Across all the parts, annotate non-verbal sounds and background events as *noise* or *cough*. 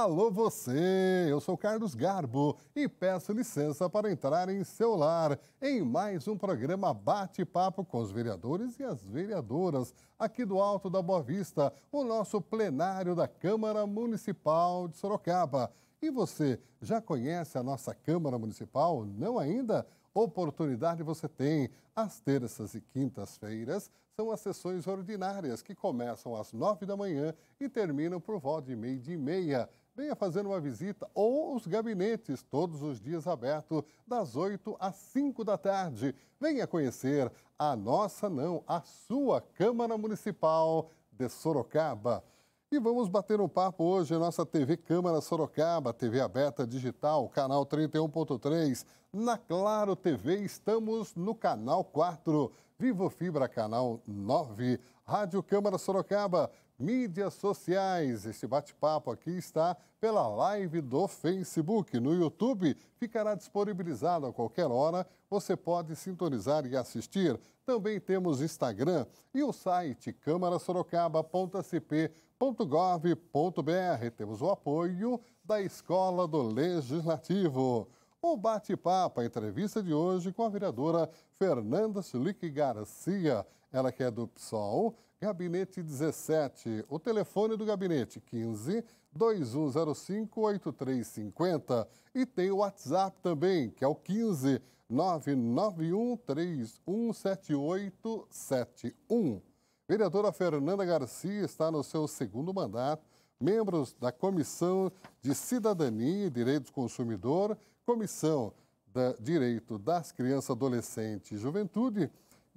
Alô você, eu sou Carlos Garbo e peço licença para entrar em seu lar em mais um programa Bate-Papo com os vereadores e as vereadoras aqui do Alto da Boa Vista, o nosso plenário da Câmara Municipal de Sorocaba. E você já conhece a nossa Câmara Municipal? Não ainda? Oportunidade você tem. Às terças e quintas-feiras são as sessões ordinárias que começam às nove da manhã e terminam por volta de meio-dia e meia venha fazer uma visita ou os gabinetes todos os dias abertos das 8 às 5 da tarde. Venha conhecer a nossa não, a sua Câmara Municipal de Sorocaba. E vamos bater um papo hoje nossa TV Câmara Sorocaba, TV aberta digital, canal 31.3. Na Claro TV estamos no canal 4, Vivo Fibra canal 9, Rádio Câmara Sorocaba mídias sociais. Este bate-papo aqui está pela live do Facebook. No YouTube ficará disponibilizado a qualquer hora. Você pode sintonizar e assistir. Também temos Instagram e o site câmarasorocaba.cp.gov.br. Temos o apoio da Escola do Legislativo. O bate-papo, a entrevista de hoje com a vereadora Fernanda Schlick Garcia, ela que é do PSOL, Gabinete 17. O telefone do gabinete 15 2105 8350 e tem o WhatsApp também, que é o 15 991 317871. Vereadora Fernanda Garcia está no seu segundo mandato, membros da Comissão de Cidadania e Direitos do Consumidor, Comissão da Direito das Crianças, Adolescentes e Juventude,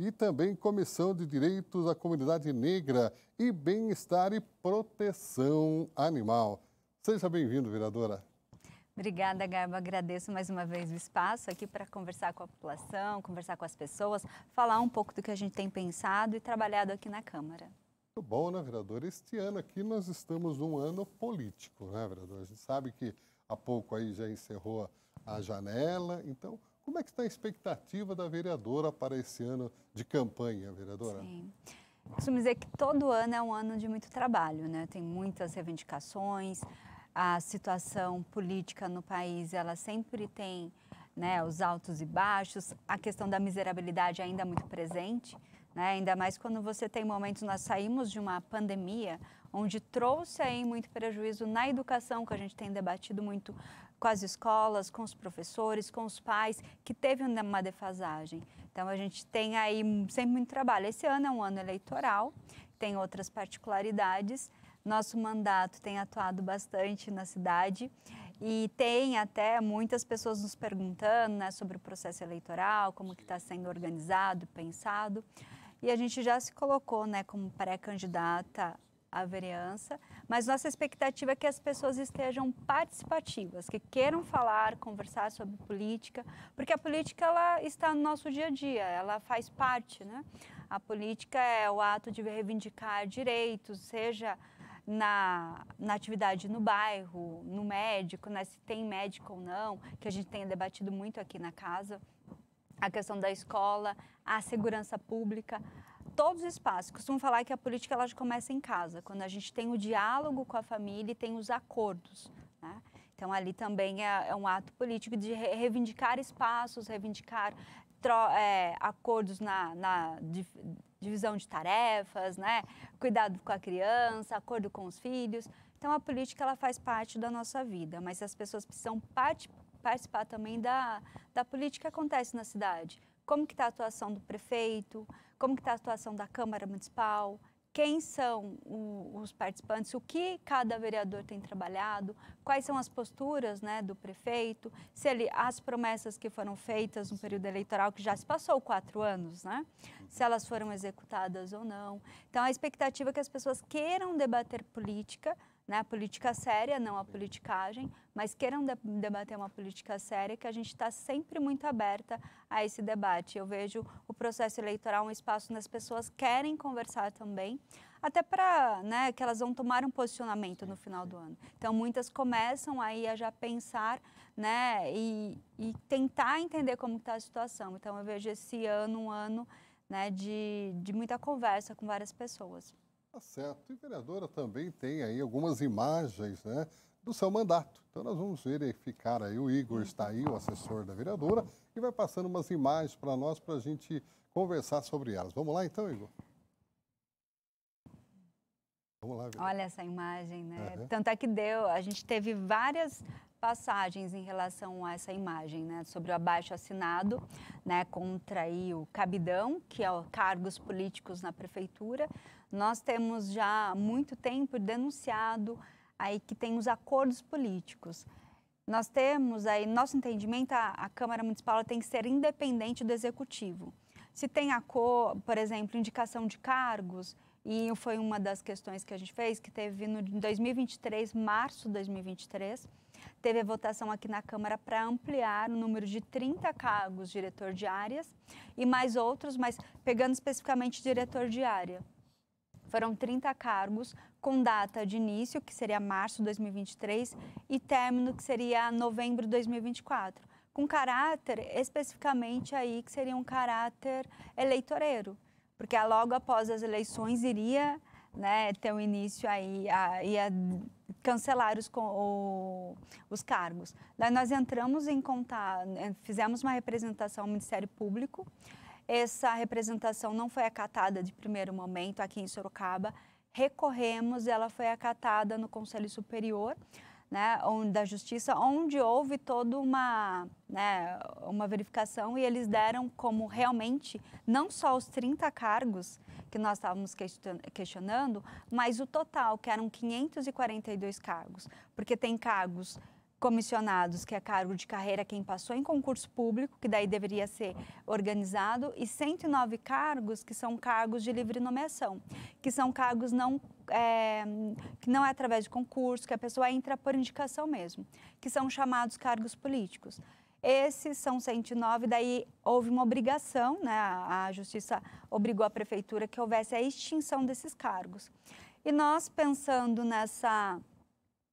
e também Comissão de Direitos da Comunidade Negra e Bem-Estar e Proteção Animal. Seja bem-vindo, vereadora. Obrigada, Garba. Agradeço mais uma vez o espaço aqui para conversar com a população, conversar com as pessoas, falar um pouco do que a gente tem pensado e trabalhado aqui na Câmara. Muito bom, né, vereadora? Este ano aqui nós estamos num ano político, né, vereadora? A gente sabe que há pouco aí já encerrou a janela, então como é que está a expectativa da vereadora para esse ano de campanha, vereadora? Sim. Costumo dizer que todo ano é um ano de muito trabalho, né? Tem muitas reivindicações, a situação política no país, ela sempre tem né, os altos e baixos, a questão da miserabilidade ainda é muito presente, né? ainda mais quando você tem momentos, nós saímos de uma pandemia onde trouxe aí muito prejuízo na educação, que a gente tem debatido muito com as escolas, com os professores, com os pais, que teve uma defasagem. Então, a gente tem aí sempre muito trabalho. Esse ano é um ano eleitoral, tem outras particularidades. Nosso mandato tem atuado bastante na cidade e tem até muitas pessoas nos perguntando né, sobre o processo eleitoral, como que está sendo organizado, pensado. E a gente já se colocou né, como pré-candidata a vereança, mas nossa expectativa é que as pessoas estejam participativas, que queiram falar, conversar sobre política, porque a política ela está no nosso dia a dia, ela faz parte, né? A política é o ato de reivindicar direitos, seja na, na atividade no bairro, no médico, né? se tem médico ou não, que a gente tem debatido muito aqui na casa, a questão da escola, a segurança pública, todos os espaços. Costumo falar que a política ela começa em casa, quando a gente tem o diálogo com a família e tem os acordos. Né? Então, ali também é, é, um ato político de reivindicar espaços, reivindicar é, acordos na, na divisão de tarefas, né? cuidado com a criança, acordo com os filhos. Então, a política ela faz parte da nossa vida, mas as pessoas precisam parte, participar também da, da política que acontece na cidade. Como que está a atuação do prefeito, como está a situação da Câmara Municipal, quem são o, os participantes, o que cada vereador tem trabalhado, quais são as posturas né, do prefeito, se ele, as promessas que foram feitas no período eleitoral, que já se passou quatro anos, né, se elas foram executadas ou não. Então, a expectativa é que as pessoas queiram debater política, né? Política séria, não a politicagem, mas queiram de debater uma política séria que a gente está sempre muito aberta a esse debate. Eu vejo o processo eleitoral um espaço onde as pessoas querem conversar também, até para né, que elas vão tomar um posicionamento no final do ano. Então, muitas começam aí a já pensar né, e, e tentar entender como está a situação. Então, eu vejo esse ano um ano né, de, de muita conversa com várias pessoas. Tá certo. E vereadora também tem aí algumas imagens, né, do seu mandato. Então nós vamos verificar aí, o Igor está aí, o assessor da vereadora, e vai passando umas imagens para nós para a gente conversar sobre elas. Vamos lá então, Igor? Vamos lá, vereadora. Olha essa imagem, né? Uhum. Tanto é que deu, a gente teve várias passagens em relação a essa imagem, né, sobre o abaixo assinado, né, contra aí o cabidão, que é o cargos políticos na prefeitura, nós temos já há muito tempo denunciado aí que tem os acordos políticos. Nós temos aí, nosso entendimento, a, a Câmara Municipal tem que ser independente do Executivo. Se tem a cor, por exemplo, indicação de cargos, e foi uma das questões que a gente fez, que teve no 2023, março de 2023, teve a votação aqui na Câmara para ampliar o número de 30 cargos diretor de áreas e mais outros, mas pegando especificamente diretor de área. Foram 30 cargos com data de início, que seria março de 2023, e término, que seria novembro de 2024, com caráter especificamente aí que seria um caráter eleitoreiro, porque logo após as eleições iria né, ter o um início aí, a, ia cancelar os, o, os cargos. Daí nós entramos em contato, né, fizemos uma representação ao Ministério Público, essa representação não foi acatada de primeiro momento aqui em Sorocaba. Recorremos, ela foi acatada no Conselho Superior né, da Justiça, onde houve toda uma, né, uma verificação e eles deram como realmente não só os 30 cargos que nós estávamos questionando, mas o total, que eram 542 cargos, porque tem cargos comissionados, que é cargo de carreira quem passou em concurso público, que daí deveria ser organizado, e 109 cargos que são cargos de livre nomeação, que são cargos não é, que não é através de concurso, que a pessoa entra por indicação mesmo, que são chamados cargos políticos. Esses são 109, daí houve uma obrigação, né? a Justiça obrigou a Prefeitura que houvesse a extinção desses cargos. E nós, pensando nessa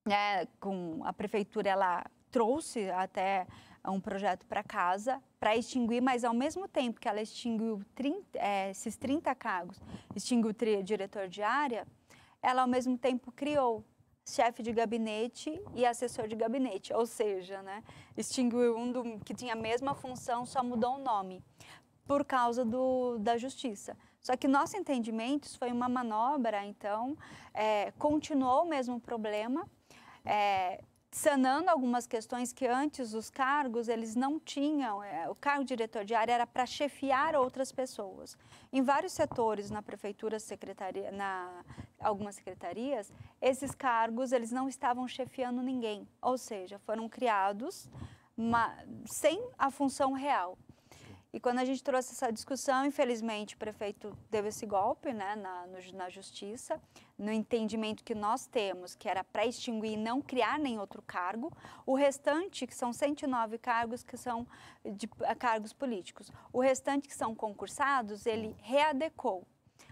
né, com a prefeitura ela trouxe até um projeto para casa para extinguir, mas ao mesmo tempo que ela extinguiu 30, é, esses 30 cargos, extinguiu o diretor de área, ela ao mesmo tempo criou chefe de gabinete e assessor de gabinete, ou seja, né, extinguiu um do, que tinha a mesma função, só mudou o nome, por causa do, da justiça. Só que nosso entendimento foi uma manobra, então, é, continuou o mesmo problema, é, sanando algumas questões que antes os cargos eles não tinham. É, o cargo de diretor de área era para chefiar outras pessoas. Em vários setores na prefeitura, secretaria, na algumas secretarias, esses cargos eles não estavam chefiando ninguém, ou seja, foram criados uma, sem a função real. E quando a gente trouxe essa discussão, infelizmente o prefeito deu esse golpe né, na, no, na justiça, no entendimento que nós temos, que era para extinguir e não criar nem outro cargo, o restante, que são 109 cargos que são de, eh, cargos políticos, o restante que são concursados, ele readecou.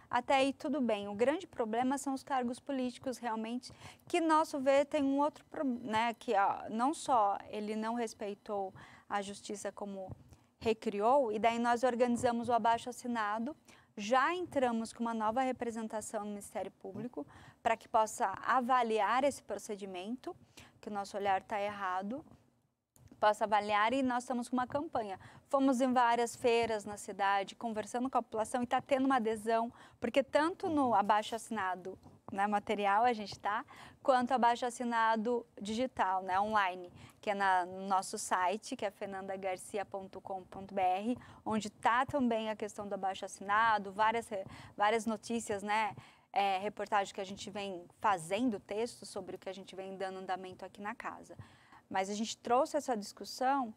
Até aí tudo bem. O grande problema são os cargos políticos realmente, que nosso ver tem um outro problema, né, que ó, não só ele não respeitou a justiça como recriou, e daí nós organizamos o abaixo assinado. Já entramos com uma nova representação no Ministério Público para que possa avaliar esse procedimento, que o nosso olhar está errado, possa avaliar e nós estamos com uma campanha. Fomos em várias feiras na cidade, conversando com a população e está tendo uma adesão, porque tanto no uhum. abaixo assinado né, material a gente está, quanto abaixo assinado digital, né, online, que é na, no nosso site, que é fernandagarcia.com.br, onde está também a questão do abaixo assinado, várias, várias notícias, né? É, reportagem que a gente vem fazendo, texto sobre o que a gente vem dando andamento aqui na casa. Mas a gente trouxe essa discussão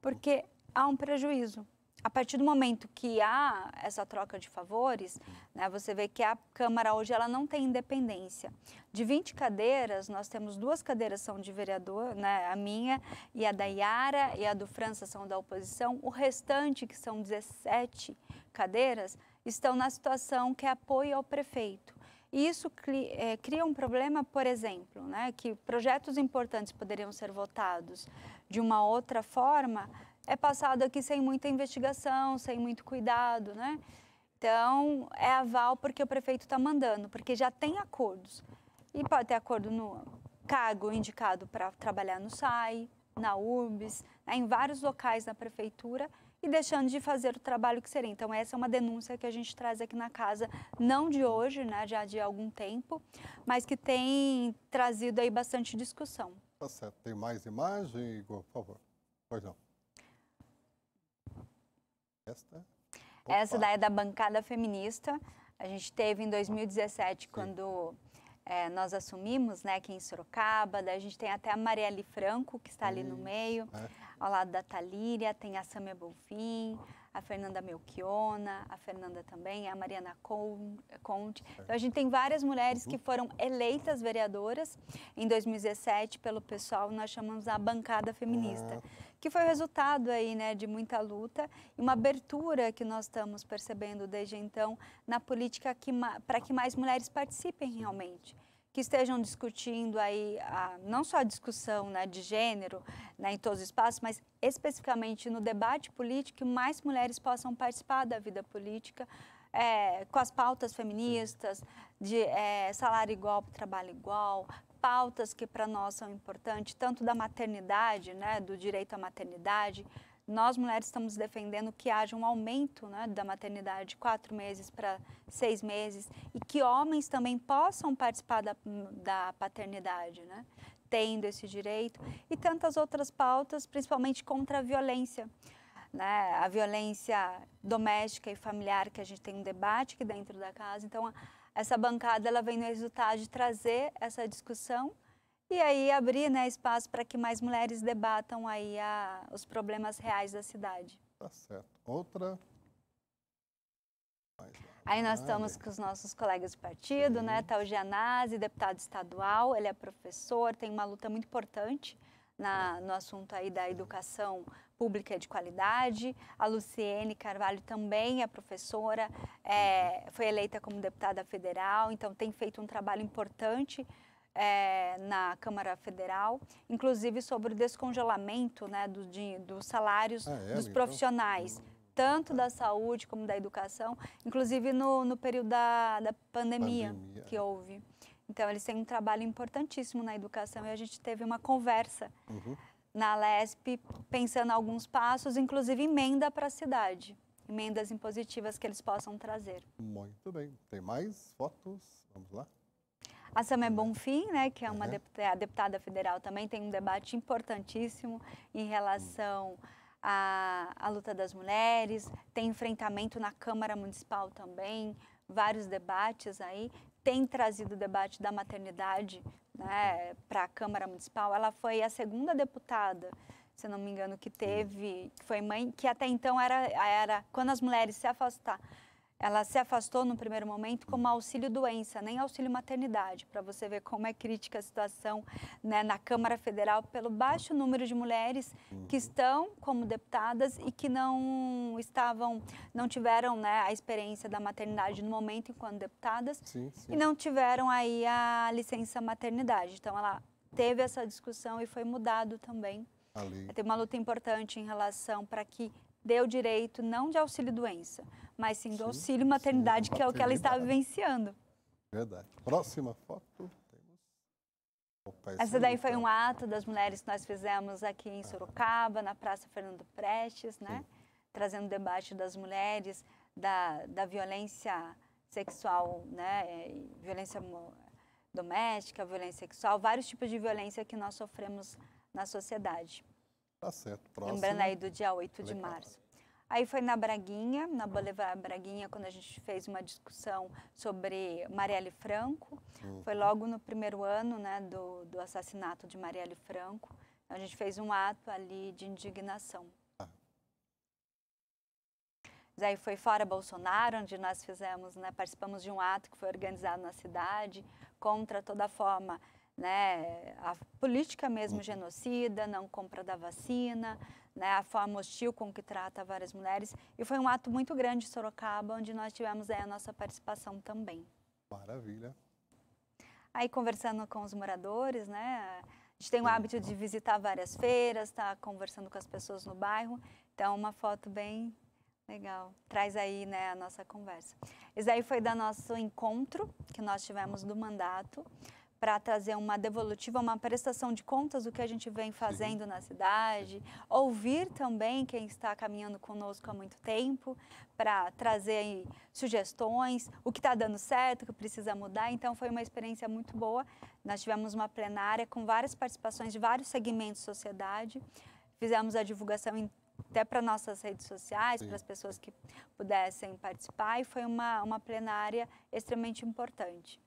porque há um prejuízo. A partir do momento que há essa troca de favores, né, você vê que a Câmara hoje ela não tem independência. De 20 cadeiras, nós temos duas cadeiras são de vereador, né, a minha e a da Yara e a do França são da oposição. O restante, que são 17 cadeiras, estão na situação que é apoio ao prefeito. E isso é, cria um problema, por exemplo, né, que projetos importantes poderiam ser votados de uma outra forma, é passado aqui sem muita investigação, sem muito cuidado, né? Então, é aval porque o prefeito está mandando, porque já tem acordos. E pode ter acordo no cargo indicado para trabalhar no SAI, na UBS, né, em vários locais na prefeitura, e deixando de fazer o trabalho que seria. Então, essa é uma denúncia que a gente traz aqui na casa, não de hoje, né, já de algum tempo, mas que tem trazido aí bastante discussão. Tá certo. Tem mais imagem, Igor, por favor? Pois não. Esta? Opa. Essa daí é da bancada feminista. A gente teve em 2017, Sim. quando é, nós assumimos né, aqui em Sorocaba. Daí a gente tem até a Marielle Franco, que está ali Isso, no meio, é. ao lado da Talíria, tem a Samia Bolfin, a Fernanda Melchiona, a Fernanda também, a Mariana Conte. Então a gente tem várias mulheres que uhum. foram eleitas vereadoras em 2017 pelo pessoal, nós chamamos a bancada feminista. Ah que foi o resultado aí, né, de muita luta e uma abertura que nós estamos percebendo desde então na política para que mais mulheres participem realmente que estejam discutindo aí a, não só a discussão né, de gênero né, em todos os espaços, mas especificamente no debate político, que mais mulheres possam participar da vida política é, com as pautas feministas de é, salário igual para trabalho igual, pautas que para nós são importantes, tanto da maternidade, né, do direito à maternidade. Nós, mulheres, estamos defendendo que haja um aumento né, da maternidade de quatro meses para seis meses e que homens também possam participar da, da paternidade, né, tendo esse direito. E tantas outras pautas, principalmente contra a violência. Né, a violência doméstica e familiar, que a gente tem um debate aqui dentro da casa. Então, a, essa bancada ela vem no resultado de trazer essa discussão e aí abrir né, espaço para que mais mulheres debatam aí a, os problemas reais da cidade. Tá certo. Outra. Mais aí nós estamos com os nossos colegas de partido, né, Sim. né? Tá o Gianazzi, deputado estadual, ele é professor, tem uma luta muito importante na, no assunto aí da educação pública é de qualidade. A Luciene Carvalho também é professora, é, foi eleita como deputada federal, então tem feito um trabalho importante é, na Câmara Federal, inclusive sobre o descongelamento né, do, de, dos salários ah, é, dos então? profissionais. Então? tanto da saúde como da educação, inclusive no, no período da, da pandemia, pandemia, que é. houve. Então, eles têm um trabalho importantíssimo na educação e a gente teve uma conversa uhum na LESP pensando alguns passos, inclusive emenda para a cidade, emendas impositivas que eles possam trazer. Muito bem. Tem mais fotos? Vamos lá. A Samé Bonfim, né? né, que é uma uhum. Né? deputada, deputada, federal também, tem um debate importantíssimo em relação à, à luta das mulheres, tem enfrentamento na Câmara Municipal também, vários debates aí, tem trazido o debate da maternidade né, para a Câmara Municipal, ela foi a segunda deputada se não me engano, que teve, que foi mãe, que até então era, era quando as mulheres se afastaram ela se afastou no primeiro momento como auxílio doença, nem auxílio maternidade, para você ver como é crítica a situação né, na Câmara Federal pelo baixo número de mulheres que uhum. estão como deputadas e que não estavam, não tiveram né, a experiência da maternidade no momento enquanto deputadas sim, sim. e não tiveram aí a licença maternidade. Então ela teve essa discussão e foi mudado também. Tem uma luta importante em relação para que deu direito não de auxílio doença, mas sim do sim, auxílio maternidade, sim, que é o que ela está vivenciando. Verdade. Próxima foto. Essa daí foi um ato das mulheres que nós fizemos aqui em Sorocaba, na Praça Fernando Prestes, né? trazendo o debate das mulheres, da, da violência sexual, né? É, violência doméstica, violência sexual, vários tipos de violência que nós sofremos na sociedade. Tá certo, próximo. Lembrando aí do dia 8 de março. Aí foi na Braguinha, na Boulevard Braguinha, quando a gente fez uma discussão sobre Marielle Franco. Uhum. Foi logo no primeiro ano né, do, do assassinato de Marielle Franco. A gente fez um ato ali de indignação. Tá. Aí foi fora Bolsonaro, onde nós fizemos, né, participamos de um ato que foi organizado na cidade contra toda forma né, a política mesmo uhum. genocida, não compra da vacina, né, a forma hostil com que trata várias mulheres. E foi um ato muito grande em Sorocaba, onde nós tivemos aí, é, a nossa participação também. Maravilha. Aí conversando com os moradores, né, a gente tem o uhum. hábito de visitar várias feiras, estar tá conversando com as pessoas no bairro. Então, uma foto bem legal. Traz aí né, a nossa conversa. Isso aí foi do nosso encontro que nós tivemos do mandato para trazer uma devolutiva, uma prestação de contas do que a gente vem fazendo na cidade, ouvir também quem está caminhando conosco há muito tempo, para trazer sugestões, o que está dando certo, o que precisa mudar. Então, foi uma experiência muito boa. Nós tivemos uma plenária com várias participações de vários segmentos de sociedade, fizemos a divulgação em até para nossas redes sociais, para as pessoas que pudessem participar, e foi uma, uma plenária extremamente importante.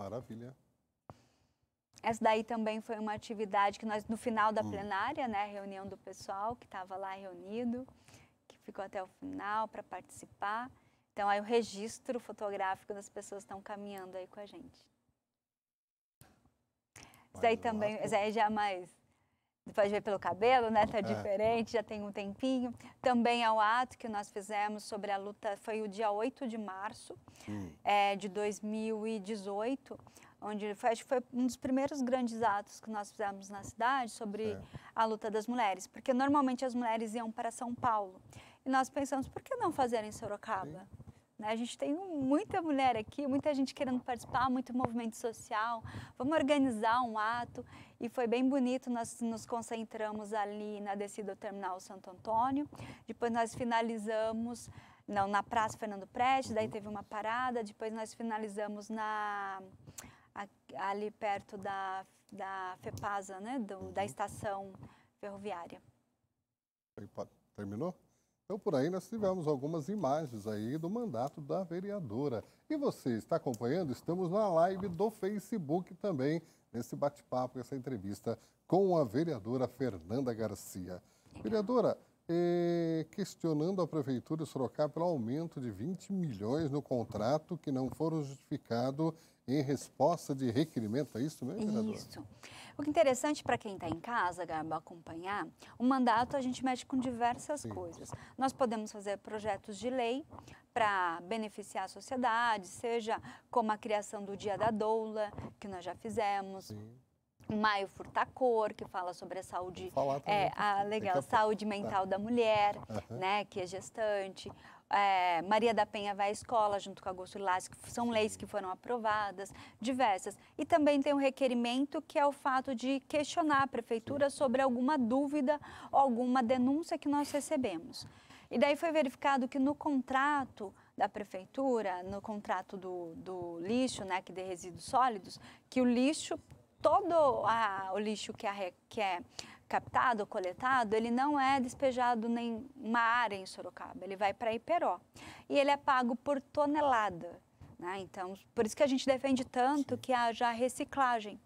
Maravilha. Essa daí também foi uma atividade que nós, no final da hum. plenária, né, reunião do pessoal que estava lá reunido, que ficou até o final para participar. Então, aí o registro fotográfico das pessoas estão caminhando aí com a gente. Isso daí também, isso aí já é mais pode ver pelo cabelo, né? Tá é. diferente, já tem um tempinho. Também é o ato que nós fizemos sobre a luta, foi o dia 8 de março hum. é, de 2018, onde foi, acho que foi um dos primeiros grandes atos que nós fizemos na cidade sobre é. a luta das mulheres, porque normalmente as mulheres iam para São Paulo. E nós pensamos, por que não fazer em Sorocaba? Né, a gente tem muita mulher aqui, muita gente querendo participar, muito movimento social. Vamos organizar um ato. E foi bem bonito, nós nos concentramos ali na descida do Terminal Santo Antônio. Depois nós finalizamos não, na Praça Fernando Prestes, daí uhum. teve uma parada. Depois nós finalizamos na ali perto da, da FEPASA, né, do, da uhum. estação ferroviária. Terminou? Então, por aí nós tivemos algumas imagens aí do mandato da vereadora. E você está acompanhando? Estamos na live do Facebook também, nesse bate-papo, essa entrevista com a vereadora Fernanda Garcia. Vereadora, eh, questionando a Prefeitura de Sorocaba pelo aumento de 20 milhões no contrato que não foram justificado em resposta de requerimento, é isso mesmo, vereadora? Isso. O que é interessante para quem está em casa, Garba, acompanhar, o mandato a gente mexe com diversas Sim. coisas. Nós podemos fazer projetos de lei para beneficiar a sociedade, seja como a criação do Dia da Doula, que nós já fizemos. Sim. Maio Furtacor, que fala sobre a saúde, é, a legal, saúde mental tá. da mulher, uhum. né, que é gestante é, Maria da Penha vai à escola junto com Augusto Lázaro. que são leis que foram aprovadas, diversas. E também tem um requerimento que é o fato de questionar a prefeitura sobre alguma dúvida ou alguma denúncia que nós recebemos. E daí foi verificado que no contrato da prefeitura, no contrato do, do lixo, né, que de resíduos sólidos, que o lixo, todo a, o lixo que é, que é captado, coletado, ele não é despejado em uma área em Sorocaba, ele vai para Iperó. E ele é pago por tonelada. Né? Então, por isso que a gente defende tanto que haja reciclagem.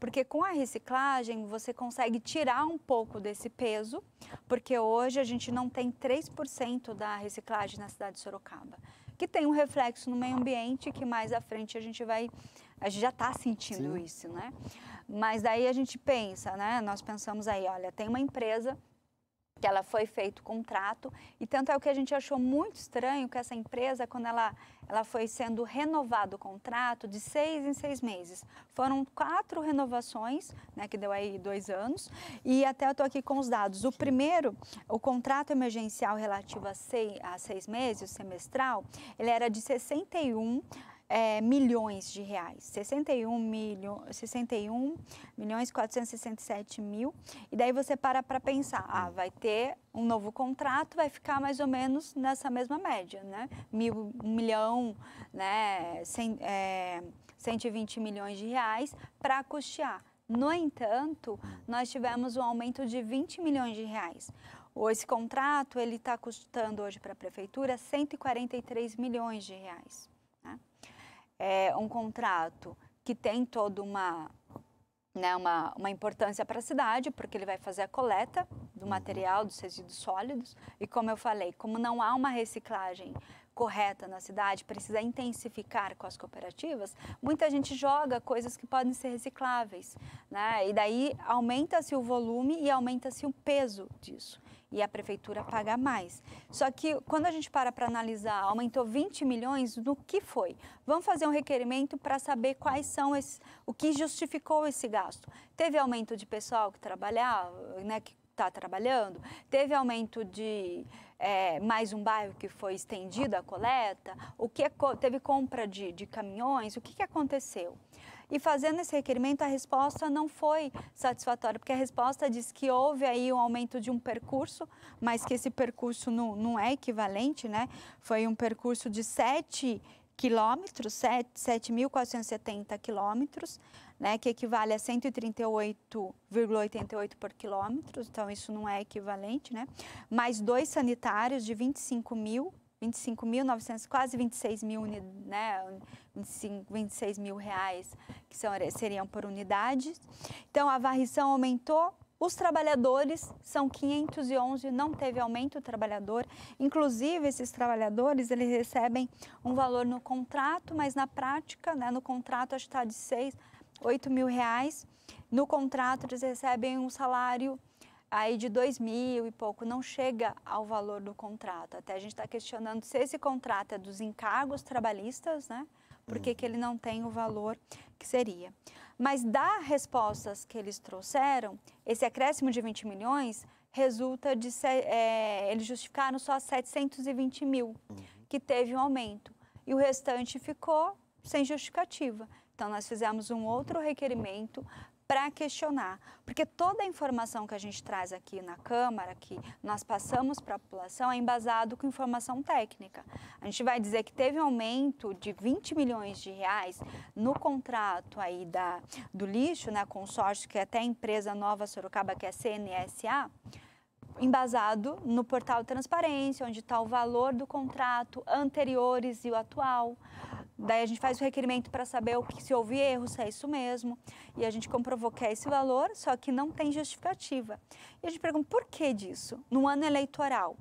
Porque com a reciclagem você consegue tirar um pouco desse peso, porque hoje a gente não tem 3% da reciclagem na cidade de Sorocaba, que tem um reflexo no meio ambiente que mais à frente a gente vai. A gente já está sentindo Sim. isso, né? Mas daí a gente pensa, né? Nós pensamos aí, olha, tem uma empresa que ela foi feito contrato e tanto é o que a gente achou muito estranho que essa empresa quando ela ela foi sendo renovado o contrato de seis em seis meses foram quatro renovações né que deu aí dois anos e até eu tô aqui com os dados o primeiro o contrato emergencial relativo a seis, a seis meses semestral ele era de 61 é, milhões de reais, 61, milho, 61 milhões 467 mil. E daí você para para pensar, ah, hum. vai ter um novo contrato, vai ficar mais ou menos nessa mesma média, né? Mil, um milhão, né? Cem, é, 120 milhões de reais para custear. No entanto, hum. nós tivemos um aumento de 20 milhões de reais. Esse contrato ele está custando hoje para a prefeitura 143 milhões de reais é, um contrato que tem toda uma, né, uma, uma importância para a cidade, porque ele vai fazer a coleta do uhum. material, dos resíduos sólidos, e como eu falei, como não há uma reciclagem correta na cidade, precisa intensificar com as cooperativas, muita gente joga coisas que podem ser recicláveis, né? E daí aumenta-se o volume e aumenta-se o peso disso e a prefeitura paga mais. Só que quando a gente para para analisar, aumentou 20 milhões, no que foi? Vamos fazer um requerimento para saber quais são esses, o que justificou esse gasto. Teve aumento de pessoal que trabalhava, né, que está trabalhando, teve aumento de é, mais um bairro que foi estendido a coleta, o que teve compra de, de caminhões, o que, que aconteceu? e fazendo esse requerimento, a resposta não foi satisfatória, porque a resposta diz que houve aí um aumento de um percurso, mas que esse percurso não, não é equivalente, né? Foi um percurso de 7 quilômetros, 7.470 quilômetros, né, que equivale a 138,88 por quilômetro, então isso não é equivalente, né? Mais dois sanitários de 25 mil 25.900, quase 26 mil, né, 25, 26 mil reais, que são, seriam por unidade. Então, a varrição aumentou. Os trabalhadores são 511, não teve aumento o trabalhador. Inclusive, esses trabalhadores, eles recebem um valor no contrato, mas na prática, né, no contrato acho que está de 6, 8 mil reais. No contrato, eles recebem um salário aí de dois mil e pouco, não chega ao valor do contrato. Até a gente está questionando se esse contrato é dos encargos trabalhistas, né? Por que, que ele não tem o valor que seria? Mas das respostas que eles trouxeram, esse acréscimo de 20 milhões resulta de... É, eles justificaram só 720 mil, que teve um aumento. E o restante ficou sem justificativa. Então, nós fizemos um outro requerimento para questionar, porque toda a informação que a gente traz aqui na Câmara, que nós passamos para a população, é embasado com informação técnica. A gente vai dizer que teve um aumento de 20 milhões de reais no contrato aí da, do lixo, né, consórcio, que é até a empresa Nova Sorocaba, que é a CNSA, embasado no portal Transparência, onde está o valor do contrato, anteriores e o atual. Daí a gente faz o requerimento para saber o que, se houve erro, se é isso mesmo. E a gente comprovou que é esse valor, só que não tem justificativa. E a gente pergunta por que disso? No ano eleitoral,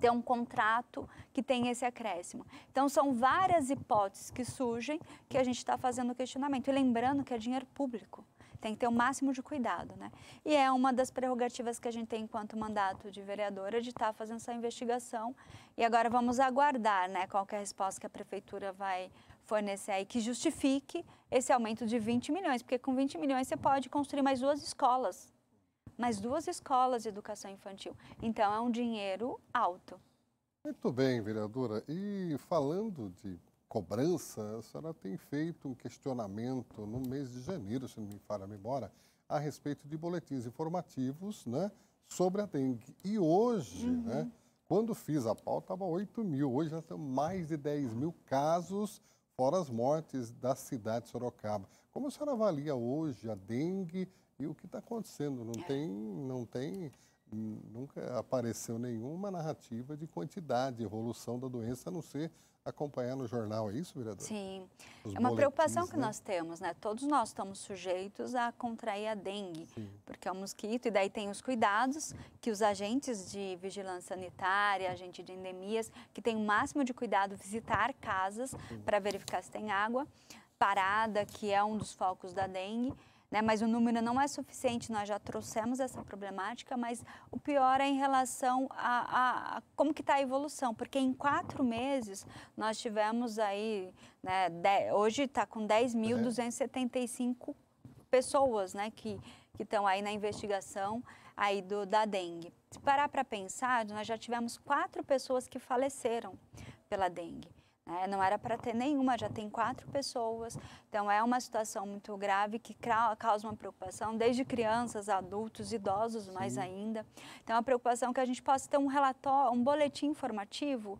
ter um contrato que tem esse acréscimo. Então, são várias hipóteses que surgem que a gente está fazendo o questionamento. E lembrando que é dinheiro público tem que ter o máximo de cuidado, né? E é uma das prerrogativas que a gente tem enquanto mandato de vereadora de estar tá fazendo essa investigação. E agora vamos aguardar, né, é a resposta que a prefeitura vai fornecer aí que justifique esse aumento de 20 milhões, porque com 20 milhões você pode construir mais duas escolas, mais duas escolas de educação infantil. Então é um dinheiro alto. Muito bem, vereadora. E falando de cobrança, a senhora tem feito um questionamento no mês de janeiro, se não me falha a memória, a respeito de boletins informativos né, sobre a dengue. E hoje, uhum. né, quando fiz a pauta, estava 8 mil. Hoje já tem mais de 10 mil casos, fora as mortes da cidade de Sorocaba. Como a senhora avalia hoje a dengue e o que está acontecendo? Não é. tem, não tem nunca apareceu nenhuma narrativa de quantidade, evolução da doença, a não ser acompanhar no jornal, é isso, vereador? Sim. Os é uma preocupação né? que nós temos, né? Todos nós estamos sujeitos a contrair a dengue, Sim. porque é um mosquito, e daí tem os cuidados que os agentes de vigilância sanitária, agente de endemias, que tem o máximo de cuidado, visitar casas para verificar se tem água parada, que é um dos focos da dengue. Né? Mas o número não é suficiente, nós já trouxemos essa problemática, mas o pior é em relação a, a, a como que está a evolução, porque em quatro meses nós tivemos aí, né, de, hoje está com 10.275 pessoas né, que estão aí na investigação aí do, da dengue. Se parar para pensar, nós já tivemos quatro pessoas que faleceram pela dengue. É, não era para ter nenhuma, já tem quatro pessoas. Então é uma situação muito grave que causa uma preocupação desde crianças, adultos, idosos Sim. mais ainda. Então é a preocupação que a gente possa ter um relatório, um boletim informativo,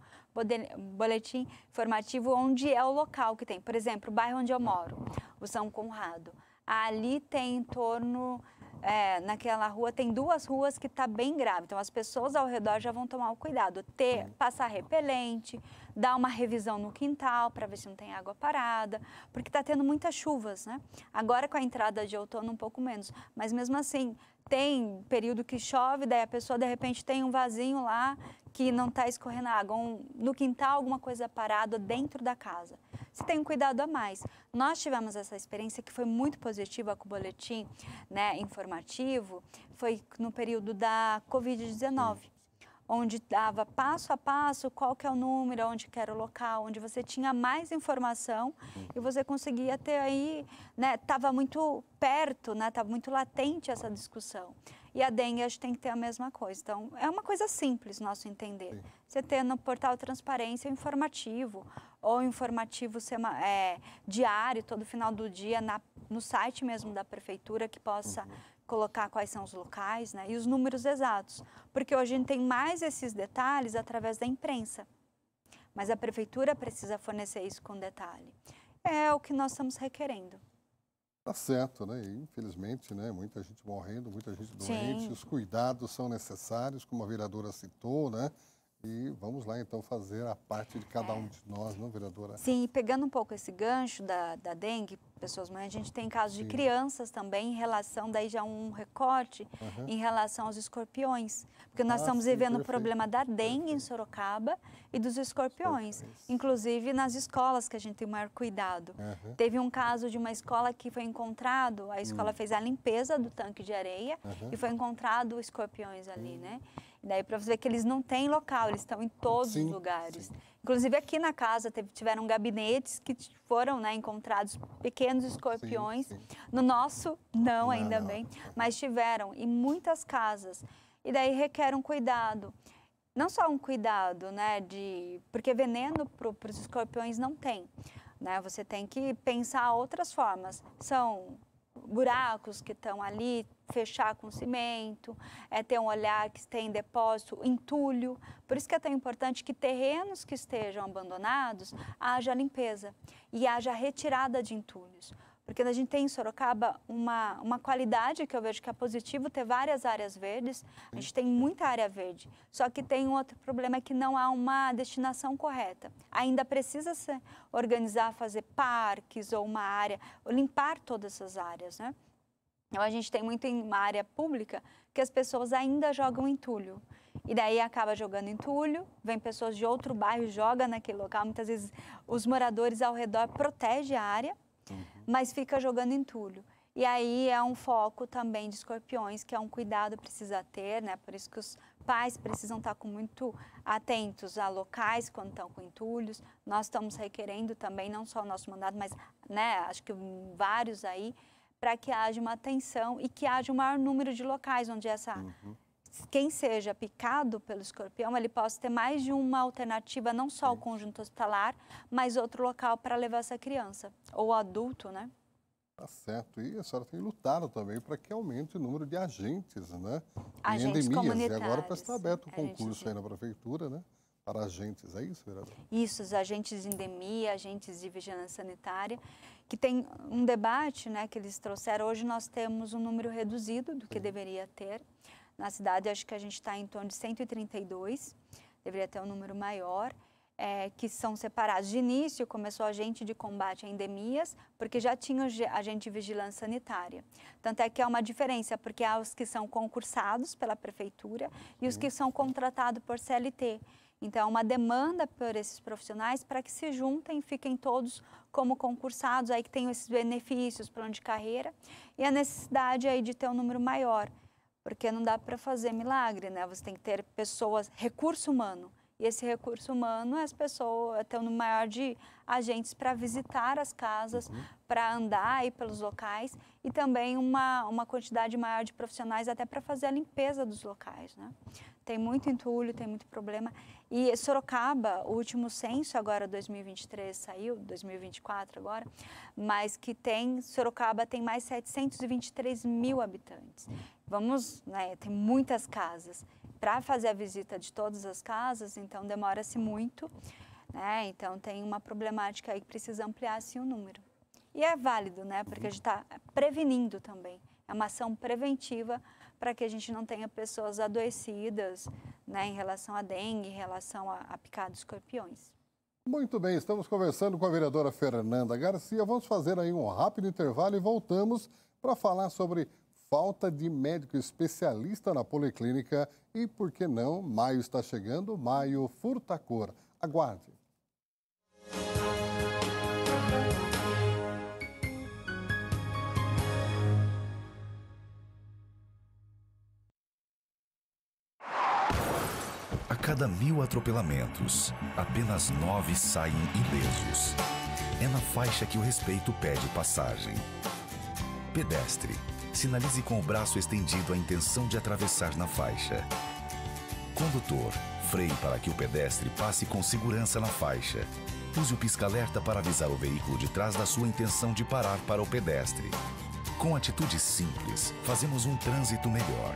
boletim informativo onde é o local que tem. Por exemplo, o bairro onde eu moro, o São Conrado. Ali tem em torno é, naquela rua tem duas ruas que está bem grave. Então as pessoas ao redor já vão tomar o cuidado, ter passar repelente, dá uma revisão no quintal para ver se não tem água parada, porque está tendo muitas chuvas, né? Agora com a entrada de outono um pouco menos, mas mesmo assim tem período que chove, daí a pessoa de repente tem um vasinho lá que não está escorrendo água, um, no quintal alguma coisa parada dentro da casa. Se tem um cuidado a mais. Nós tivemos essa experiência que foi muito positiva com o boletim né, informativo, foi no período da Covid-19 onde dava passo a passo qual que é o número, onde que era o local, onde você tinha mais informação uhum. e você conseguia ter aí, né, tava muito perto, né, tava muito latente essa discussão. E a dengue a gente tem que ter a mesma coisa. Então, é uma coisa simples, nosso entender. Sim. Você ter no portal Transparência informativo, ou informativo é, diário, todo final do dia, na, no site mesmo da prefeitura, que possa uhum colocar quais são os locais né, e os números exatos, porque hoje a gente tem mais esses detalhes através da imprensa. Mas a prefeitura precisa fornecer isso com detalhe. É o que nós estamos requerendo. Tá certo, né? infelizmente, né? Muita gente morrendo, muita gente doente, Sim. os cuidados são necessários, como a vereadora citou, né? E vamos lá, então, fazer a parte de cada um é. de nós, não, vereadora? Sim, pegando um pouco esse gancho da, da dengue, pessoas mães, a gente tem casos de crianças também em relação, daí já um recorte, uhum. em relação aos escorpiões. Porque nós ah, estamos sim, vivendo o problema da dengue perfeito. em Sorocaba e dos escorpiões, escorpiões, inclusive nas escolas que a gente tem o maior cuidado. Uhum. Teve um caso de uma escola que foi encontrado, a escola uhum. fez a limpeza do tanque de areia e foi encontrado escorpiões ali, né? Daí né, para você ver que eles não têm local, eles estão em todos sim, os lugares. Sim. Inclusive aqui na casa teve, tiveram gabinetes que foram né, encontrados pequenos escorpiões. Sim, no nosso, não, ainda não, bem, mas tiveram em muitas casas. E daí requer um cuidado. Não só um cuidado, né? De, porque veneno para os escorpiões não tem. Né? Você tem que pensar outras formas. São buracos que estão ali, fechar com cimento, é ter um olhar que tem depósito, entulho. Por isso que é tão importante que terrenos que estejam abandonados haja limpeza e haja retirada de entulhos. Porque a gente tem em Sorocaba uma, uma qualidade que eu vejo que é positivo ter várias áreas verdes. A gente tem muita área verde. Só que tem um outro problema que não há uma destinação correta. Ainda precisa se organizar, fazer parques ou uma área, ou limpar todas essas áreas, né? Então a gente tem muito em uma área pública que as pessoas ainda jogam entulho. E daí acaba jogando entulho, vem pessoas de outro bairro joga naquele local, muitas vezes os moradores ao redor protegem a área, Uhum. mas fica jogando entulho. E aí é um foco também de escorpiões, que é um cuidado precisa ter, né? Por isso que os pais precisam estar tá com muito atentos a locais quando estão com entulhos. Nós estamos requerendo também, não só o nosso mandado, mas, né, acho que vários aí, para que haja uma atenção e que haja um maior número de locais onde essa, uhum quem seja picado pelo escorpião, ele possa ter mais de uma alternativa, não só o conjunto hospitalar, mas outro local para levar essa criança ou adulto, né? Tá certo. E a senhora tem lutado também para que aumente o número de agentes, né? Agentes endemias. E agora para estar aberto o é, concurso aí na prefeitura, né? Para agentes, é isso, vereador? Isso, os agentes de endemia, agentes de vigilância sanitária, que tem um debate né, que eles trouxeram. Hoje nós temos um número reduzido do que Sim. deveria ter, na cidade, acho que a gente está em torno de 132, deveria ter um número maior. É, que são separados. De início, começou a gente de combate a endemias, porque já tinha agente de vigilância sanitária. Tanto é que é uma diferença, porque há os que são concursados pela prefeitura e os que são contratados por CLT. Então, é uma demanda por esses profissionais para que se juntem, fiquem todos como concursados, aí que tenham esses benefícios, plano de carreira, e a necessidade aí de ter um número maior porque não dá para fazer milagre, né? Você tem que ter pessoas, recurso humano. E esse recurso humano é as pessoas é tendo maior de agentes para visitar as casas, uhum. para andar aí pelos locais e também uma, uma quantidade maior de profissionais até para fazer a limpeza dos locais, né? Tem muito entulho, tem muito problema. E Sorocaba, o último censo agora 2023 saiu, 2024 agora, mas que tem Sorocaba tem mais 723 mil habitantes vamos, né, tem muitas casas. Para fazer a visita de todas as casas, então demora-se muito, né? Então tem uma problemática aí que precisa ampliar assim o número. E é válido, né? Porque a gente está prevenindo também. É uma ação preventiva para que a gente não tenha pessoas adoecidas, né, em relação à dengue, em relação a, a de escorpiões. Muito bem, estamos conversando com a vereadora Fernanda Garcia. Vamos fazer aí um rápido intervalo e voltamos para falar sobre falta de médico especialista na policlínica e, por que não, maio está chegando, maio furta cor. Aguarde. A cada mil atropelamentos, apenas nove saem ilesos. É na faixa que o respeito pede passagem. Pedestre sinalize com o braço estendido a intenção de atravessar na faixa. Condutor, freie para que o pedestre passe com segurança na faixa. Use o pisca-alerta para avisar o veículo de trás da sua intenção de parar para o pedestre. Com atitudes simples, fazemos um trânsito melhor.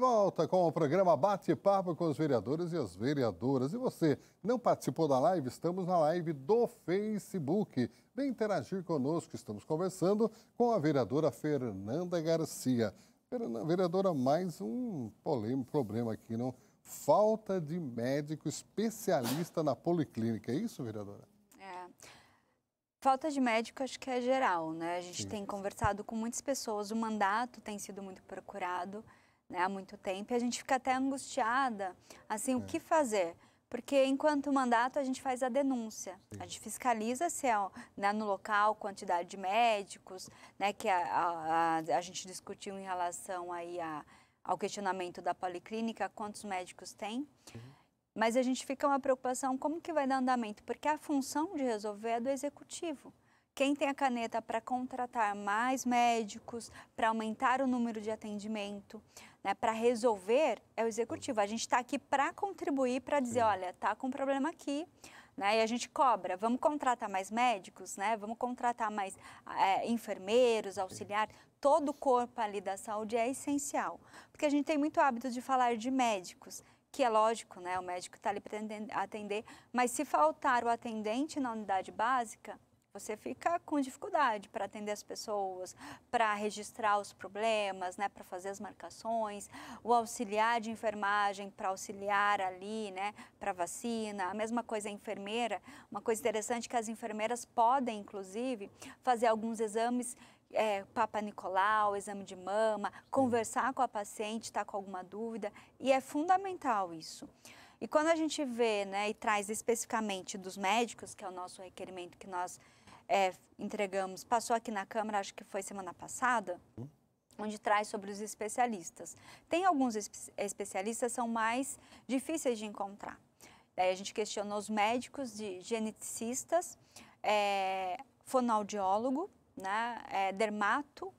volta com o programa Bate-Papo com os Vereadores e as Vereadoras. E você não participou da live? Estamos na live do Facebook. Vem interagir conosco. Estamos conversando com a vereadora Fernanda Garcia. Vereadora, mais um problema aqui, não? Falta de médico especialista na policlínica. É isso, vereadora? É. Falta de médico acho que é geral, né? A gente Sim. tem conversado com muitas pessoas, o mandato tem sido muito procurado né, há muito tempo e a gente fica até angustiada, assim, é. o que fazer? Porque enquanto mandato a gente faz a denúncia, Sim. a gente fiscaliza se é, né, no local quantidade de médicos, né, que a, a, a gente discutiu em relação aí a, ao questionamento da policlínica, quantos médicos tem. Uhum. Mas a gente fica uma preocupação como que vai dar andamento, porque a função de resolver é do executivo. Quem tem a caneta para contratar mais médicos, para aumentar o número de atendimento, né, para resolver é o executivo. A gente está aqui para contribuir, para dizer, olha, tá com um problema aqui, né? E a gente cobra. Vamos contratar mais médicos, né? Vamos contratar mais é, enfermeiros, auxiliares. Todo o corpo ali da saúde é essencial, porque a gente tem muito hábito de falar de médicos que é lógico, né? O médico está ali para atender, mas se faltar o atendente na unidade básica, você fica com dificuldade para atender as pessoas, para registrar os problemas, né, para fazer as marcações, o auxiliar de enfermagem para auxiliar ali, né, para vacina, a mesma coisa a enfermeira. Uma coisa interessante é que as enfermeiras podem, inclusive, fazer alguns exames é, Papa Nicolau, exame de mama, Sim. conversar com a paciente, está com alguma dúvida, e é fundamental isso. E quando a gente vê, né, e traz especificamente dos médicos, que é o nosso requerimento que nós é, entregamos, passou aqui na Câmara, acho que foi semana passada, hum? onde traz sobre os especialistas. Tem alguns especialistas são mais difíceis de encontrar. Daí a gente questionou os médicos, de geneticistas, é, fonoaudiólogo, né, é, dermato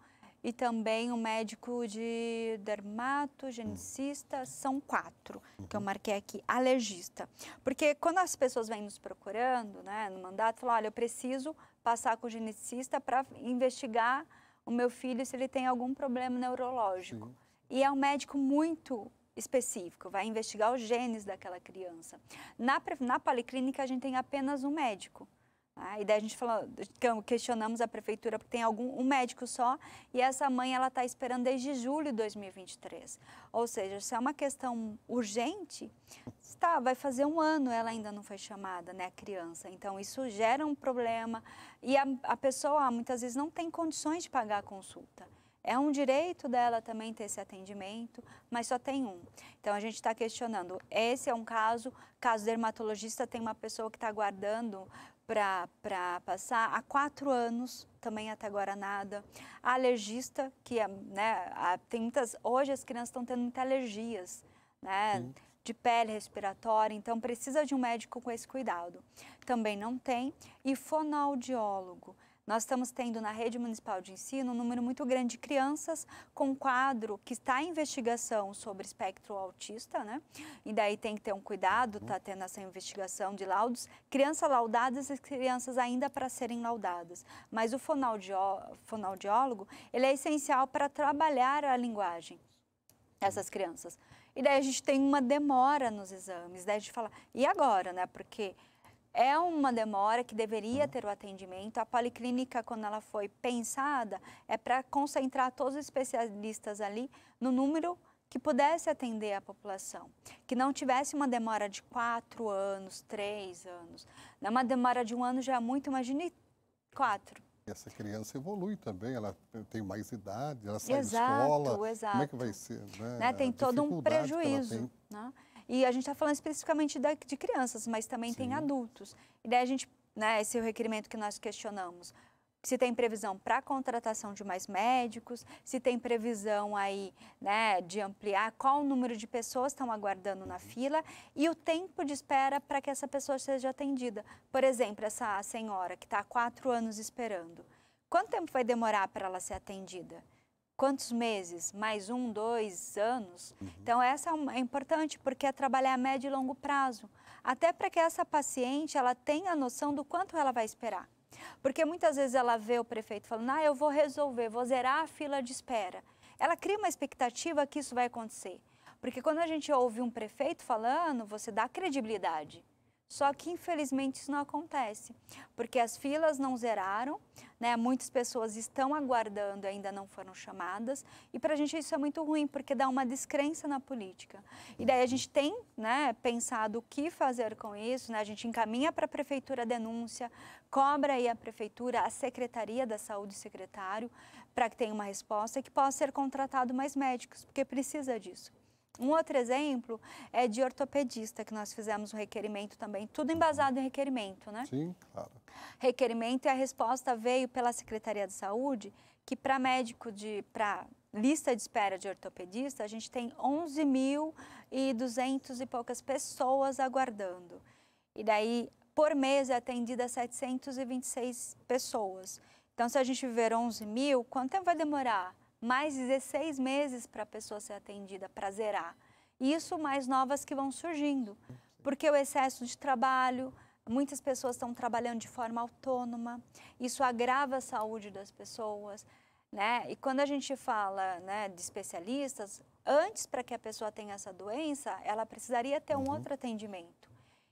e também um médico de dermato, uhum. geneticista, são quatro uhum. que eu uhum. marquei aqui, alergista. Porque quando as pessoas vêm nos procurando, né, no mandato, falam, olha, eu preciso passar com o geneticista para investigar o meu filho se ele tem algum problema neurológico. Sim. E é um médico muito específico, vai investigar os genes daquela criança. Na, na policlínica, a gente tem apenas um médico a ah, ideia a gente falou, questionamos a prefeitura porque tem algum, um médico só e essa mãe ela está esperando desde julho de 2023. Ou seja, se é uma questão urgente, está, vai fazer um ano ela ainda não foi chamada, né, a criança. Então isso gera um problema e a, a pessoa muitas vezes não tem condições de pagar a consulta. É um direito dela também ter esse atendimento, mas só tem um. Então a gente está questionando. Esse é um caso, caso dermatologista tem uma pessoa que está aguardando para passar. Há quatro anos, também até agora nada. A alergista, que é, né, tem muitas, hoje as crianças estão tendo muitas alergias, né? Sim. De pele respiratória, então precisa de um médico com esse cuidado. Também não tem. E fonoaudiólogo. Nós estamos tendo na rede municipal de ensino um número muito grande de crianças com quadro que está em investigação sobre espectro autista, né? E daí tem que ter um cuidado, está uhum. tendo essa investigação de laudos. Crianças laudadas e crianças ainda para serem laudadas. Mas o fonoaudiólogo, ele é essencial para trabalhar a linguagem dessas crianças. E daí a gente tem uma demora nos exames, daí a gente fala, e agora, né? Porque é uma demora que deveria ter o atendimento. A policlínica, quando ela foi pensada, é para concentrar todos os especialistas ali no número que pudesse atender a população, que não tivesse uma demora de quatro anos, três anos. Né, uma demora de um ano já é muito, imagine quatro. Essa criança evolui também, ela tem mais idade, ela sai exato, da escola. Exato. Como é que vai ser? Né? Né? Tem todo um prejuízo. Né? E a gente está falando especificamente da, de crianças, mas também Sim. tem adultos. E daí a gente, né, esse é o requerimento que nós questionamos, se tem previsão para a contratação de mais médicos, se tem previsão aí, né, de ampliar qual o número de pessoas estão aguardando na fila e o tempo de espera para que essa pessoa seja atendida. Por exemplo, essa senhora que está há quatro anos esperando, quanto tempo vai demorar para ela ser atendida? quantos meses? Mais um, dois anos? Uhum. Então, essa é, é importante porque é trabalhar a médio e longo prazo. Até para que essa paciente ela tenha a noção do quanto ela vai esperar. Porque muitas vezes ela vê o prefeito falando, ah, eu vou resolver, vou zerar a fila de espera. Ela cria uma expectativa que isso vai acontecer. Porque quando a gente ouve um prefeito falando, você dá credibilidade. Só que infelizmente isso não acontece, porque as filas não zeraram, né? Muitas pessoas estão aguardando, ainda não foram chamadas, e para a gente isso é muito ruim, porque dá uma descrença na política. E daí a gente tem, né, pensado o que fazer com isso, né? A gente encaminha para a prefeitura a denúncia, cobra aí a prefeitura, a Secretaria da Saúde, secretário, para que tenha uma resposta e que possa ser contratado mais médicos, porque precisa disso. Um outro exemplo é de ortopedista, que nós fizemos um requerimento também, tudo uhum. embasado em requerimento, né? Sim, claro. Requerimento e a resposta veio pela Secretaria de Saúde, que para médico de. para Lista de espera de ortopedista, a gente tem 11.200 e poucas pessoas aguardando. E daí, por mês, é atendida 726 pessoas. Então, se a gente viver 11 mil, quanto tempo vai demorar mais 16 meses para a pessoa ser atendida, para zerar. Isso mais novas que vão surgindo, porque o excesso de trabalho, muitas pessoas estão trabalhando de forma autônoma, isso agrava a saúde das pessoas. Né? E quando a gente fala né, de especialistas, antes para que a pessoa tenha essa doença, ela precisaria ter uhum. um outro atendimento.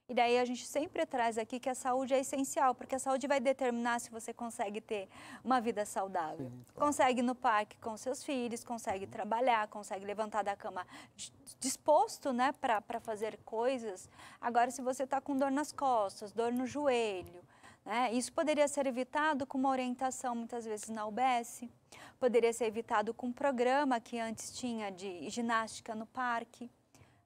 E daí a gente sempre traz aqui que a saúde é essencial, porque a saúde vai determinar se você consegue ter uma vida saudável. Sim, claro. Consegue ir no parque com seus filhos, consegue uhum. trabalhar, consegue levantar da cama disposto, né, para fazer coisas. Agora, se você está com dor nas costas, dor no joelho, né, isso poderia ser evitado com uma orientação, muitas vezes, na UBS. Poderia ser evitado com um programa que antes tinha de ginástica no parque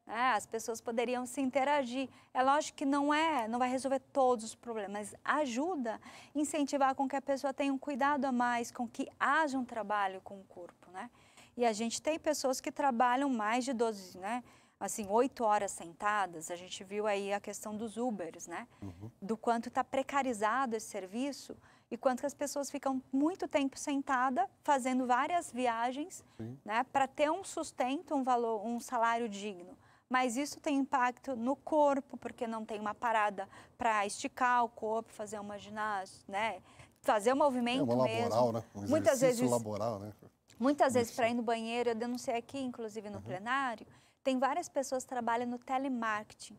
né? as pessoas poderiam se interagir. É lógico que não é, não vai resolver todos os problemas, ajuda incentivar com que a pessoa tenha um cuidado a mais, com que haja um trabalho com o corpo, né? E a gente tem pessoas que trabalham mais de 12, né? assim, oito horas sentadas, a gente viu aí a questão dos Ubers, né? Uhum. Do quanto está precarizado esse serviço e quanto as pessoas ficam muito tempo sentada, fazendo várias viagens, Sim. né? Para ter um sustento, um valor, um salário digno mas isso tem impacto no corpo, porque não tem uma parada para esticar o corpo, fazer uma ginástica, né? Fazer um é movimento é uma laboral, mesmo. Né? Um muitas vezes laboral, né? Muitas vezes para ir no banheiro, eu denunciei aqui, inclusive no uhum. plenário, tem várias pessoas que trabalham no telemarketing.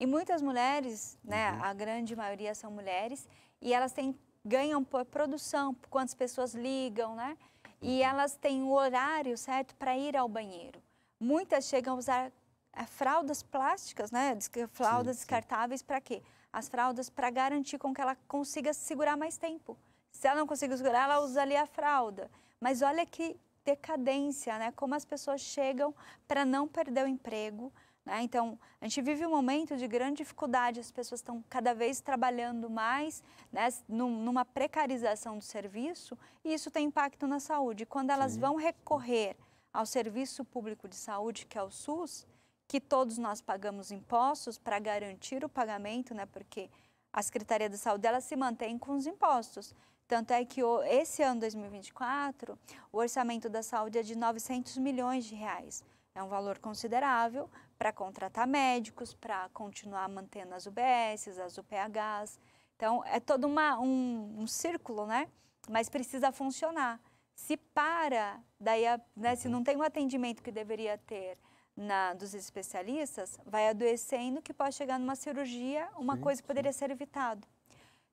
E muitas mulheres, né, uhum. né, a grande maioria são mulheres, e elas têm, ganham por produção, por quantas pessoas ligam, né? E uhum. elas têm o horário certo para ir ao banheiro. Muitas chegam a usar é, fraldas plásticas, né? Fraldas sim, descartáveis para quê? As fraldas para garantir com que ela consiga segurar mais tempo. Se ela não consegue segurar, ela usa ali a fralda. Mas olha que decadência, né? Como as pessoas chegam para não perder o emprego. Né? Então, a gente vive um momento de grande dificuldade, as pessoas estão cada vez trabalhando mais, né? numa precarização do serviço, e isso tem impacto na saúde. Quando elas Sim. vão recorrer ao Serviço Público de Saúde, que é o SUS, que todos nós pagamos impostos para garantir o pagamento, né? Porque a Secretaria da Saúde ela se mantém com os impostos. Tanto é que esse ano 2024, o orçamento da saúde é de 900 milhões de reais. É um valor considerável para contratar médicos, para continuar mantendo as UBSs, as UPHs. Então, é todo uma, um, um círculo, né? Mas precisa funcionar. Se para, daí a, né, se uhum. não tem o atendimento que deveria ter na, dos especialistas, vai adoecendo que pode chegar numa cirurgia, uma sim, coisa que poderia sim. ser evitado.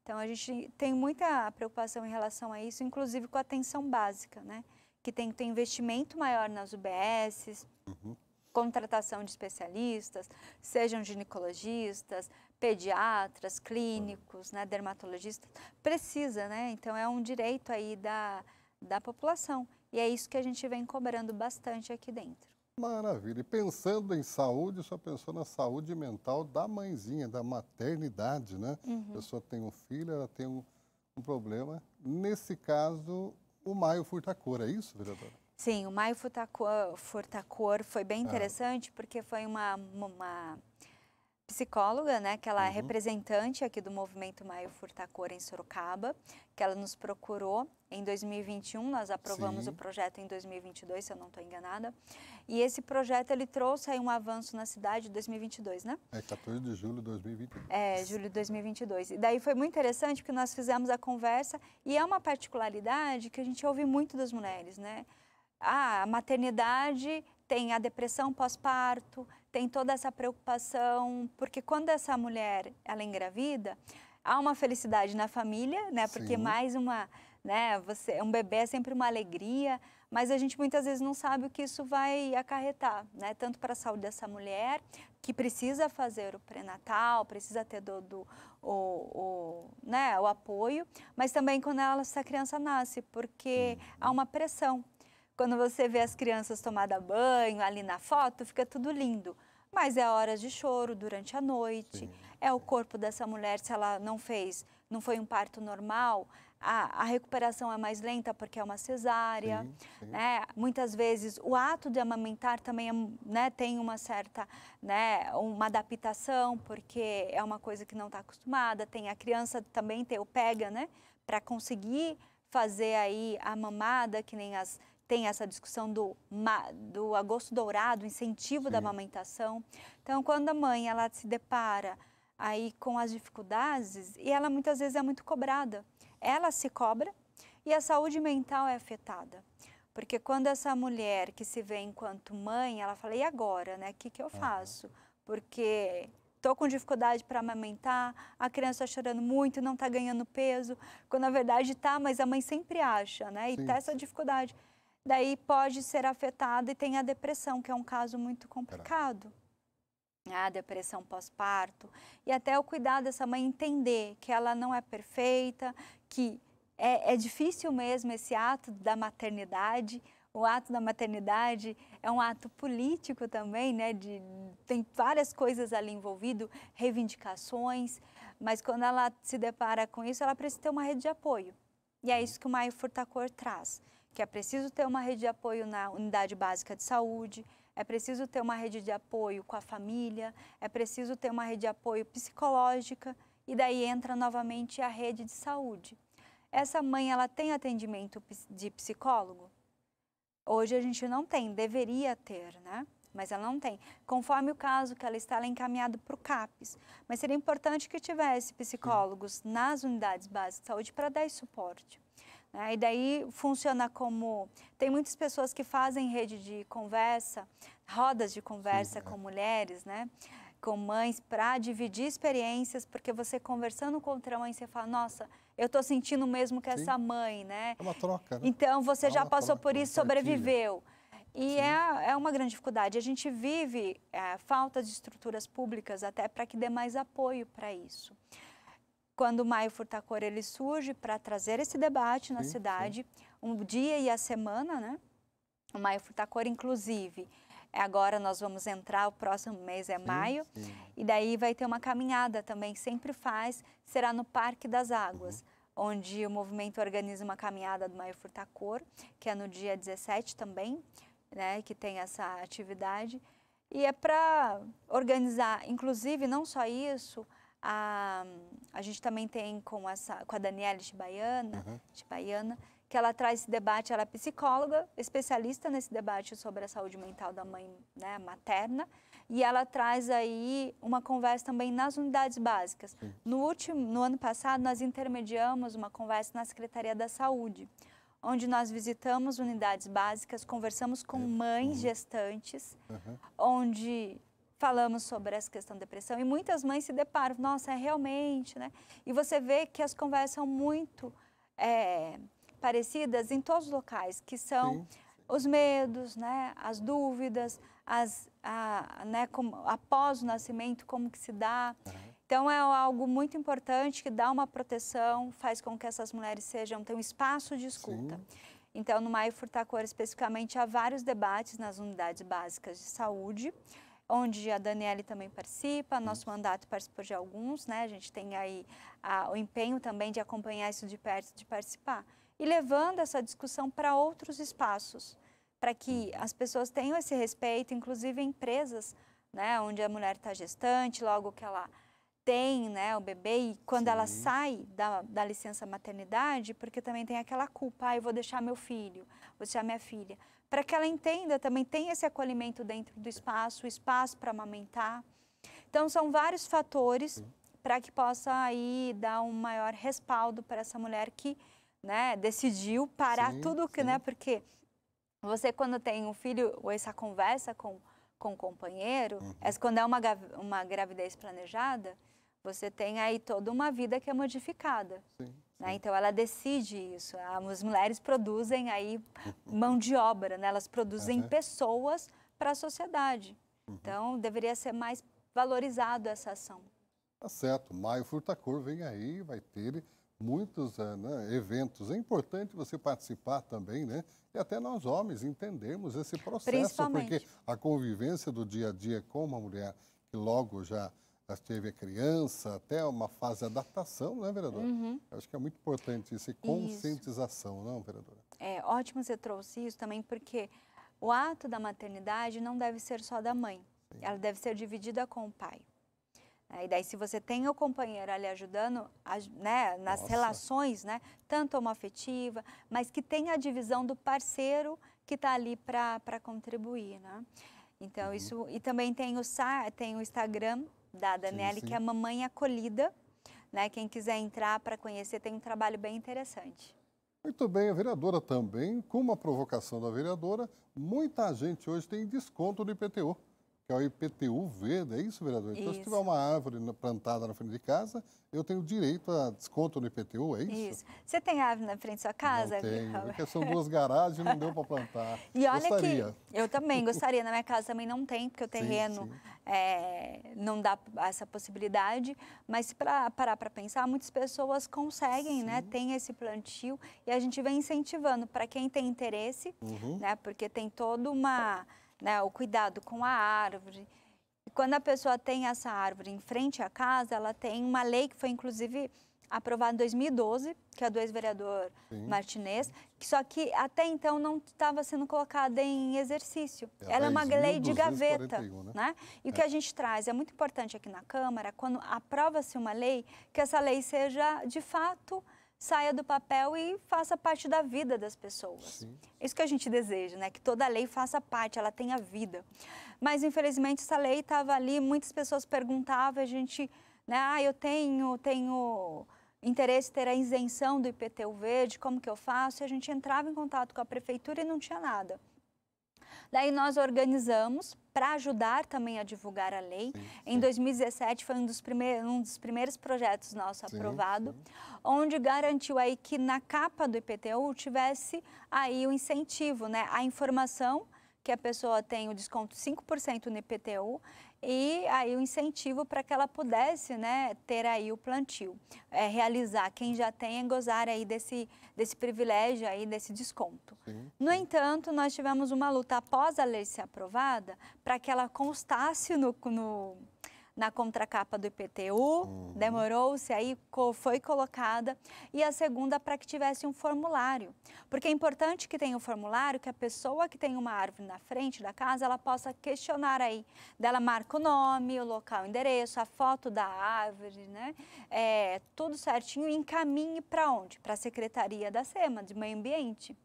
Então a gente tem muita preocupação em relação a isso, inclusive com a atenção básica, né? Que tem que ter investimento maior nas UBSs, uhum. contratação de especialistas, sejam ginecologistas, pediatras, clínicos, uhum. né, dermatologistas, precisa, né? Então é um direito aí da da população. E é isso que a gente vem cobrando bastante aqui dentro. Maravilha. E pensando em saúde, só pensou na saúde mental da mãezinha, da maternidade, né? Uhum. A pessoa tem um filho, ela tem um, um problema. Nesse caso, o Maio Furtacor, é isso, vereadora? Sim, o Maio Furtacor, Furtacor foi bem ah. interessante ah. porque foi uma, uma psicóloga, né, que ela é uhum. é representante aqui do movimento Maio Furtacor em Sorocaba, que ela nos procurou em 2021, nós aprovamos Sim. o projeto em 2022, se eu não estou enganada, e esse projeto ele trouxe aí um avanço na cidade em 2022, né? É 14 de julho de 2022. É, julho de 2022. E daí foi muito interessante porque nós fizemos a conversa e é uma particularidade que a gente ouve muito das mulheres, né? Ah, a maternidade tem a depressão pós-parto, tem toda essa preocupação, porque quando essa mulher ela é engravida, há uma felicidade na família, né? Porque Sim. mais uma, né? Você, um bebê é sempre uma alegria, mas a gente muitas vezes não sabe o que isso vai acarretar, né? Tanto para a saúde dessa mulher que precisa fazer o pré-natal, precisa ter do, do o, o, né? o apoio, mas também quando ela, essa criança nasce, porque há uma pressão. Quando você vê as crianças tomada banho ali na foto, fica tudo lindo. Mas é horas de choro durante a noite, Sim. é o corpo dessa mulher, se ela não fez, não foi um parto normal, a, a recuperação é mais lenta porque é uma cesárea. Sim, sim. Né? Muitas vezes o ato de amamentar também é, né, tem uma certa né, uma adaptação, porque é uma coisa que não está acostumada. Tem a criança também ter o pega, né? Para conseguir fazer aí a mamada, que nem as, tem essa discussão do, do agosto dourado, incentivo Sim. da amamentação. Então, quando a mãe ela se depara aí com as dificuldades e ela muitas vezes é muito cobrada, ela se cobra e a saúde mental é afetada. Porque quando essa mulher que se vê enquanto mãe, ela fala, e agora, né? O que, que eu faço? Porque estou com dificuldade para amamentar, a criança está chorando muito, não está ganhando peso, quando na verdade está, mas a mãe sempre acha, né? E está essa dificuldade daí pode ser afetada e tem a depressão, que é um caso muito complicado. A ah, depressão pós-parto e até o cuidado dessa mãe entender que ela não é perfeita, que é, é difícil mesmo esse ato da maternidade, o ato da maternidade é um ato político também, né? De, tem várias coisas ali envolvido, reivindicações, mas quando ela se depara com isso, ela precisa ter uma rede de apoio. E é isso que o Maio Furtacor traz que é preciso ter uma rede de apoio na unidade básica de saúde, é preciso ter uma rede de apoio com a família, é preciso ter uma rede de apoio psicológica e daí entra novamente a rede de saúde. Essa mãe, ela tem atendimento de psicólogo? Hoje a gente não tem, deveria ter, né? Mas ela não tem. Conforme o caso que ela está, ela é encaminhada para o CAPES. Mas seria importante que tivesse psicólogos nas unidades básicas de saúde para dar suporte. Né? E daí funciona como. Tem muitas pessoas que fazem rede de conversa, rodas de conversa Sim, é. com é. mulheres, né? com mães, para dividir experiências, porque você conversando com outra mãe, você fala, nossa, eu estou sentindo o mesmo que é Sim. essa mãe, né? É uma troca, né? Então você é já passou troca, por isso, sobreviveu. E é, é uma grande dificuldade. A gente vive é, falta de estruturas públicas até para que dê mais apoio para isso quando o Maio Furtacor ele surge para trazer esse debate na sim, cidade, sim. um dia e a semana, né? O Maio Furtacor, inclusive, é agora nós vamos entrar, o próximo mês é sim, maio, e daí vai ter uma caminhada também, sempre faz, será no Parque das Águas. Uhum. Onde o movimento organiza uma caminhada do Maio Furtacor, que é no dia 17 também, né, que tem essa atividade. E é para organizar, inclusive, não só isso, a, a gente também tem com, essa, com a Daniela Chibaiana, uhum. que ela traz esse debate, ela é psicóloga, especialista nesse debate sobre a saúde mental da mãe né, materna, e ela traz aí uma conversa também nas unidades básicas. No, último, no ano passado, nós intermediamos uma conversa na Secretaria da Saúde, onde nós visitamos unidades básicas, conversamos com uhum. mães gestantes, uhum. onde falamos sobre essa questão da depressão e muitas mães se deparam, nossa, é realmente, né? E você vê que as conversas são muito é, parecidas em todos os locais, que são sim, sim. os medos, né? As dúvidas, as, a, né? Como, após o nascimento, como que se dá. Uhum. Então é algo muito importante que dá uma proteção, faz com que essas mulheres sejam tenham espaço de escuta. Sim. Então no Maio Furtacor especificamente há vários debates nas unidades básicas de saúde onde a Daniele também participa, nosso mandato participou de alguns, né? A gente tem aí a, o empenho também de acompanhar isso de perto, de participar. E levando essa discussão para outros espaços, para que uhum. as pessoas tenham esse respeito, inclusive empresas, né? Onde a mulher está gestante, logo que ela tem né, o bebê e quando Sim. ela sai da, da licença maternidade, porque também tem aquela culpa, ah, eu vou deixar meu filho, vou deixar minha filha para que ela entenda também tem esse acolhimento dentro do espaço, espaço para amamentar. Então são vários fatores uhum. para que possa aí dar um maior respaldo para essa mulher que, né, decidiu parar sim, tudo que, né, porque você quando tem um filho, ou essa conversa com com o companheiro, uhum. é quando é uma, uma gravidez planejada, você tem aí toda uma vida que é modificada. Sim. Né? Então ela decide isso. As mulheres produzem aí mão de obra, né? elas produzem uhum. pessoas para a sociedade. Uhum. Então deveria ser mais valorizado essa ação. Tá certo. Maio Furtacor vem aí, vai ter muitos eh, né, eventos. É importante você participar também, né? E até nós homens entendermos esse processo, porque a convivência do dia a dia com uma mulher que logo já nós teve a criança, até uma fase de adaptação, né, vereadora? Uhum. Acho que é muito importante isso, e conscientização, isso. não, vereadora? É, ótimo você trouxe isso também, porque o ato da maternidade não deve ser só da mãe, Sim. ela deve ser dividida com o pai. Né? E daí, se você tem o companheiro ali ajudando né, nas Nossa. relações, né, tanto homoafetiva, mas que tem a divisão do parceiro que está ali para contribuir. Né? Então, uhum. isso. E também tem o, tem o Instagram da Daniele, que é a Mamãe Acolhida. Né? Quem quiser entrar para conhecer, tem um trabalho bem interessante. Muito bem, a vereadora também, com uma provocação da vereadora, muita gente hoje tem desconto do IPTU que é o IPTU verde, é isso, vereador? Então, se tiver uma árvore plantada na frente de casa, eu tenho direito a desconto no IPTU, é isso? Isso. Você tem árvore na frente da sua casa? Não tenho, porque é são duas garagens e não deu para plantar. *laughs* E olha gostaria. que eu também gostaria, na minha casa também não tem, porque o terreno sim, sim. É, não dá essa possibilidade, mas para parar para pensar, muitas pessoas conseguem, né, sim. né? Tem esse plantio e a gente vem incentivando para quem tem interesse, uhum. né? Porque tem toda uma né? O cuidado com a árvore. E quando a pessoa tem essa árvore em frente à casa, ela tem uma lei que foi inclusive aprovada em 2012, que é do ex-vereador Martinez, que só que até então não estava sendo colocada em exercício. É, ela é uma lei de gaveta, né? né? E é. o que é. a gente traz é muito importante aqui na Câmara, quando aprova-se uma lei, que essa lei seja de fato saia do papel e faça parte da vida das pessoas. Sim. Isso que a gente deseja, né? Que toda lei faça parte, ela tenha vida. Mas infelizmente essa lei estava ali, muitas pessoas perguntavam, a gente, né? Ah, eu tenho, tenho interesse ter a isenção do IPTU verde. como que eu faço? E a gente entrava em contato com a prefeitura e não tinha nada. Daí nós organizamos para ajudar também a divulgar a lei. Sim, sim. Em 2017 foi um dos, primeiros, um dos primeiros projetos nosso sim, aprovado, onde garantiu aí que na capa do IPTU tivesse aí o incentivo, né, a informação que a pessoa tem o desconto 5% no IPTU e aí o incentivo para que ela pudesse né, ter aí o plantio, é, realizar. Quem já tem é gozar aí desse, desse privilégio aí, desse desconto. Sim. No entanto, nós tivemos uma luta após a lei ser aprovada para que ela constasse no, no na contracapa do IPTU, uhum. demorou-se, aí foi colocada, e a segunda para que tivesse um formulário. Porque é importante que tenha um formulário que a pessoa que tem uma árvore na frente da casa, ela possa questionar aí. Dela marca o nome, o local, o endereço, a foto da árvore, né? É, tudo certinho e encaminhe para onde? Para a Secretaria da SEMA, de Meio Ambiente.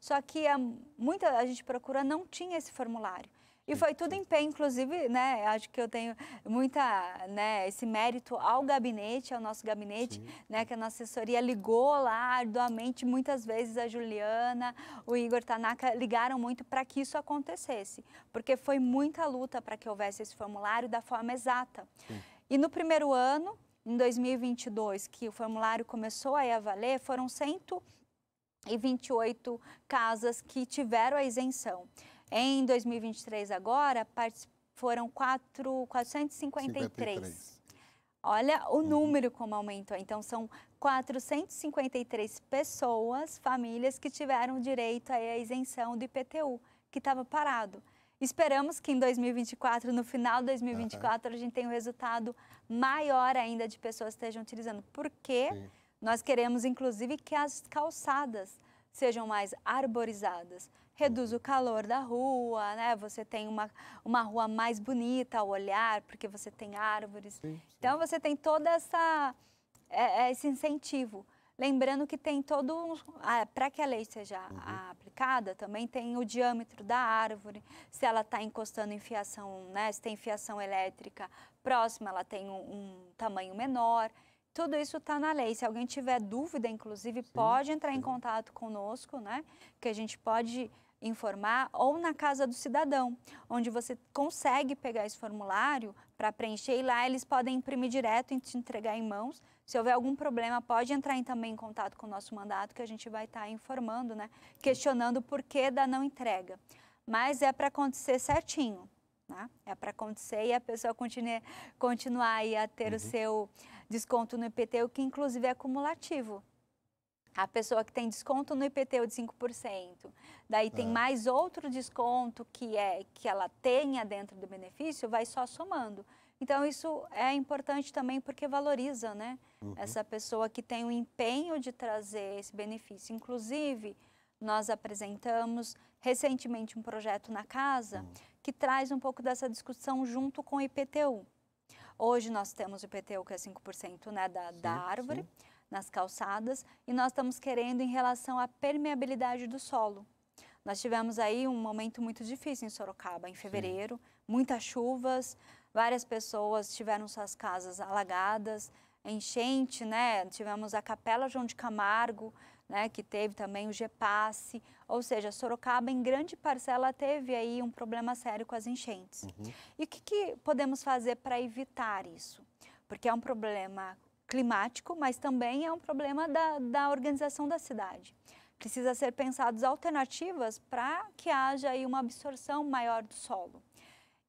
Só que a, hum, muita a gente procura não tinha esse formulário. E foi tudo em pé, inclusive, né? Acho que eu tenho muita, né, esse mérito ao gabinete, ao nosso gabinete, Sim. né, que a nossa assessoria ligou lá arduamente, muitas vezes a Juliana, o Igor Tanaka ligaram muito para que isso acontecesse, porque foi muita luta para que houvesse esse formulário da forma exata. Sim. E no primeiro ano, em 2022, que o formulário começou a, a valer, foram 128 casas que tiveram a isenção. Em 2023 agora, foram 4, 453. 53. Olha o uhum. número como aumentou. Então, são 453 pessoas, famílias, que tiveram direito à isenção do IPTU, que estava parado. Esperamos que em 2024, no final de 2024, uhum. a gente tenha um resultado maior ainda de pessoas que estejam utilizando. Porque Sim. nós queremos, inclusive, que as calçadas sejam mais arborizadas, reduz o calor da rua, né? Você tem uma, uma rua mais bonita ao olhar, porque você tem árvores. Sim, sim. Então você tem toda essa é, é, esse incentivo. Lembrando que tem todo um, para que a lei seja uhum. aplicada, também tem o diâmetro da árvore, se ela está encostando em fiação, né? Se tem fiação elétrica próxima, ela tem um, um tamanho menor. Tudo isso está na lei. Se alguém tiver dúvida, inclusive, sim, pode entrar sim. em contato conosco, né? Que a gente pode informar ou na Casa do Cidadão, onde você consegue pegar esse formulário para preencher e lá eles podem imprimir direto e te entregar em mãos. Se houver algum problema, pode entrar em, também em contato com o nosso mandato que a gente vai estar tá informando, né? questionando o porquê da não entrega. Mas é para acontecer certinho. Né? É para acontecer e a pessoa continue, continuar aí a ter uhum. o seu desconto no IPTU, que inclusive é acumulativo a pessoa que tem desconto no IPTU é de 5%, daí tem é. mais outro desconto que é que ela tenha dentro do benefício, vai só somando. Então isso é importante também porque valoriza, né? Uhum. Essa pessoa que tem o empenho de trazer esse benefício. Inclusive, nós apresentamos recentemente um projeto na casa uhum. que traz um pouco dessa discussão junto com o IPTU. Hoje nós temos o IPTU que é 5% né, da, sim, da árvore. Sim nas calçadas e nós estamos querendo em relação à permeabilidade do solo. Nós tivemos aí um momento muito difícil em Sorocaba, em fevereiro, Sim. muitas chuvas, várias pessoas tiveram suas casas alagadas, enchente, né? Tivemos a Capela João de Camargo, né, que teve também o GEPASSE, ou seja, Sorocaba em grande parcela teve aí um problema sério com as enchentes. Uhum. E o que, que podemos fazer para evitar isso? Porque é um problema climático, mas também é um problema da, da organização da cidade. Precisa ser pensadas alternativas para que haja aí uma absorção maior do solo.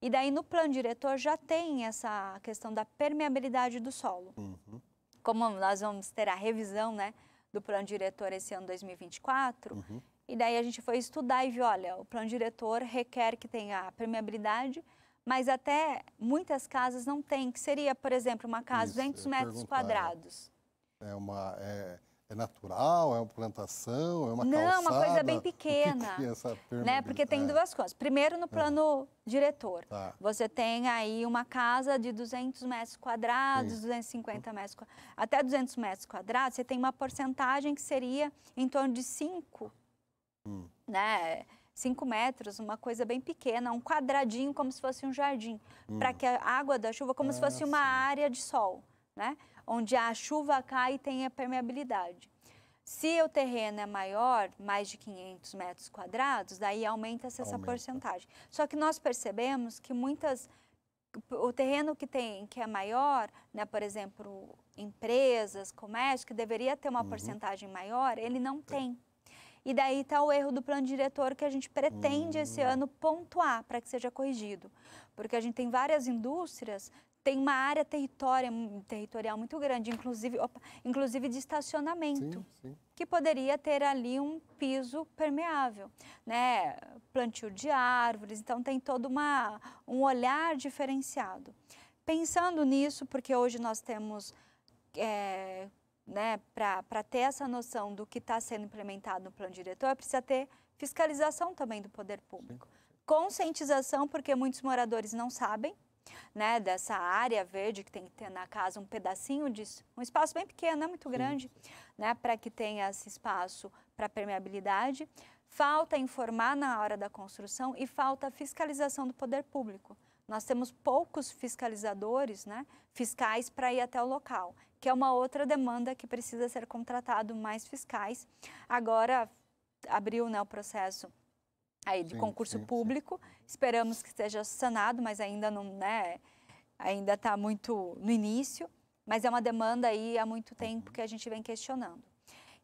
E daí no plano diretor já tem essa questão da permeabilidade do solo. Uhum. Como nós vamos ter a revisão né, do plano diretor esse ano 2024, uhum. e daí a gente foi estudar e viu, olha, o plano diretor requer que tenha a permeabilidade, mas até muitas casas não têm, que seria, por exemplo, uma casa de 200 metros é. quadrados. É uma... É é natural, é uma plantação, é uma Não, calçada? É não, uma coisa bem *laughs* pequena. né? Porque tem é. duas coisas. Primeiro, no plano é. diretor, tá. você tem aí uma casa de 200 metros quadrados, Sim. 250 metros quadrados, até 200 metros quadrados, você tem uma porcentagem que seria em torno de 5, hum. né? 5 metros, uma coisa bem pequena, um quadradinho como se fosse um jardim, hum. para que a água da chuva, como ah, se fosse uma sim. área de sol, né? onde a chuva cai e tem a permeabilidade. Se o terreno é maior, mais de 500 metros quadrados, daí aumenta-se aumenta. essa porcentagem. Só que nós percebemos que muitas o terreno que tem que é maior, né, por exemplo, empresas, comércio que deveria ter uma uhum. porcentagem maior, ele não tem. tem. E daí está o erro do plano diretor que a gente pretende uhum. esse hum. ano pontuar para que seja corrigido. Porque a gente tem várias indústrias, tem uma área hum, territorial muito grande, inclusive, opa, inclusive de estacionamento. Sim, sim. que poderia ter ali um piso permeável, né? Plantio de árvores, então tem todo uma, um olhar diferenciado. Pensando nisso, porque hoje nós temos é, né, para ter essa noção do que está sendo implementado no plano diretor, precisa ter fiscalização também do poder público. Conscientização, porque muitos moradores não sabem, né, dessa área verde que tem que ter na casa um pedacinho disso, um espaço bem pequeno, não é muito grande, né, para que tenha esse espaço para permeabilidade. Falta informar na hora da construção e falta fiscalização do poder público. Nós temos poucos fiscalizadores, né, fiscais para ir até o local, que é uma outra demanda que precisa ser contratado mais fiscais. Agora abriu né, o processo aí de sim, concurso sim, público. Sim. Esperamos que seja sanado, mas ainda não, né, ainda está muito no início. Mas é uma demanda aí há muito tempo uhum. que a gente vem questionando.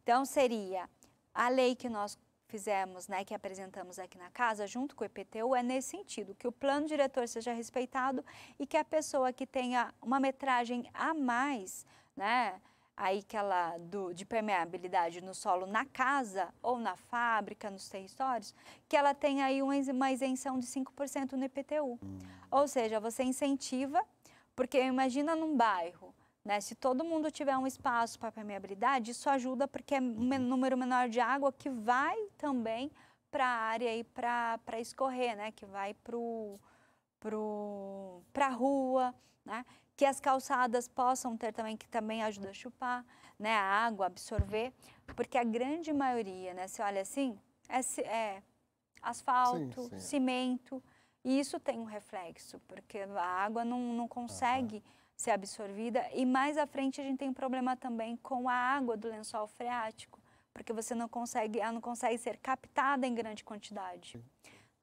Então seria a lei que nós fizemos, né, que apresentamos aqui na casa, junto com o EPTU é nesse sentido, que o plano diretor seja respeitado e que a pessoa que tenha uma metragem a mais, né, aí que ela do, de permeabilidade no solo na casa ou na fábrica, nos territórios, que ela tenha aí uma, isenção de 5% no EPTU, Hum. Ou seja, você incentiva, porque imagina num bairro né? Se todo mundo tiver um espaço para permeabilidade, isso ajuda porque é um uhum. número menor de água que vai também para a área e para escorrer, né? que vai para pro, pro, a rua, né? que as calçadas possam ter também, que também ajuda a chupar né? a água, absorver, porque a grande maioria, né? se olha assim, é, é asfalto, sim, sim. cimento, e isso tem um reflexo, porque a água não, não consegue... Uhum ser absorvida. E mais à frente a gente tem um problema também com a água do lençol freático, porque você não consegue, ela não consegue ser captada em grande quantidade.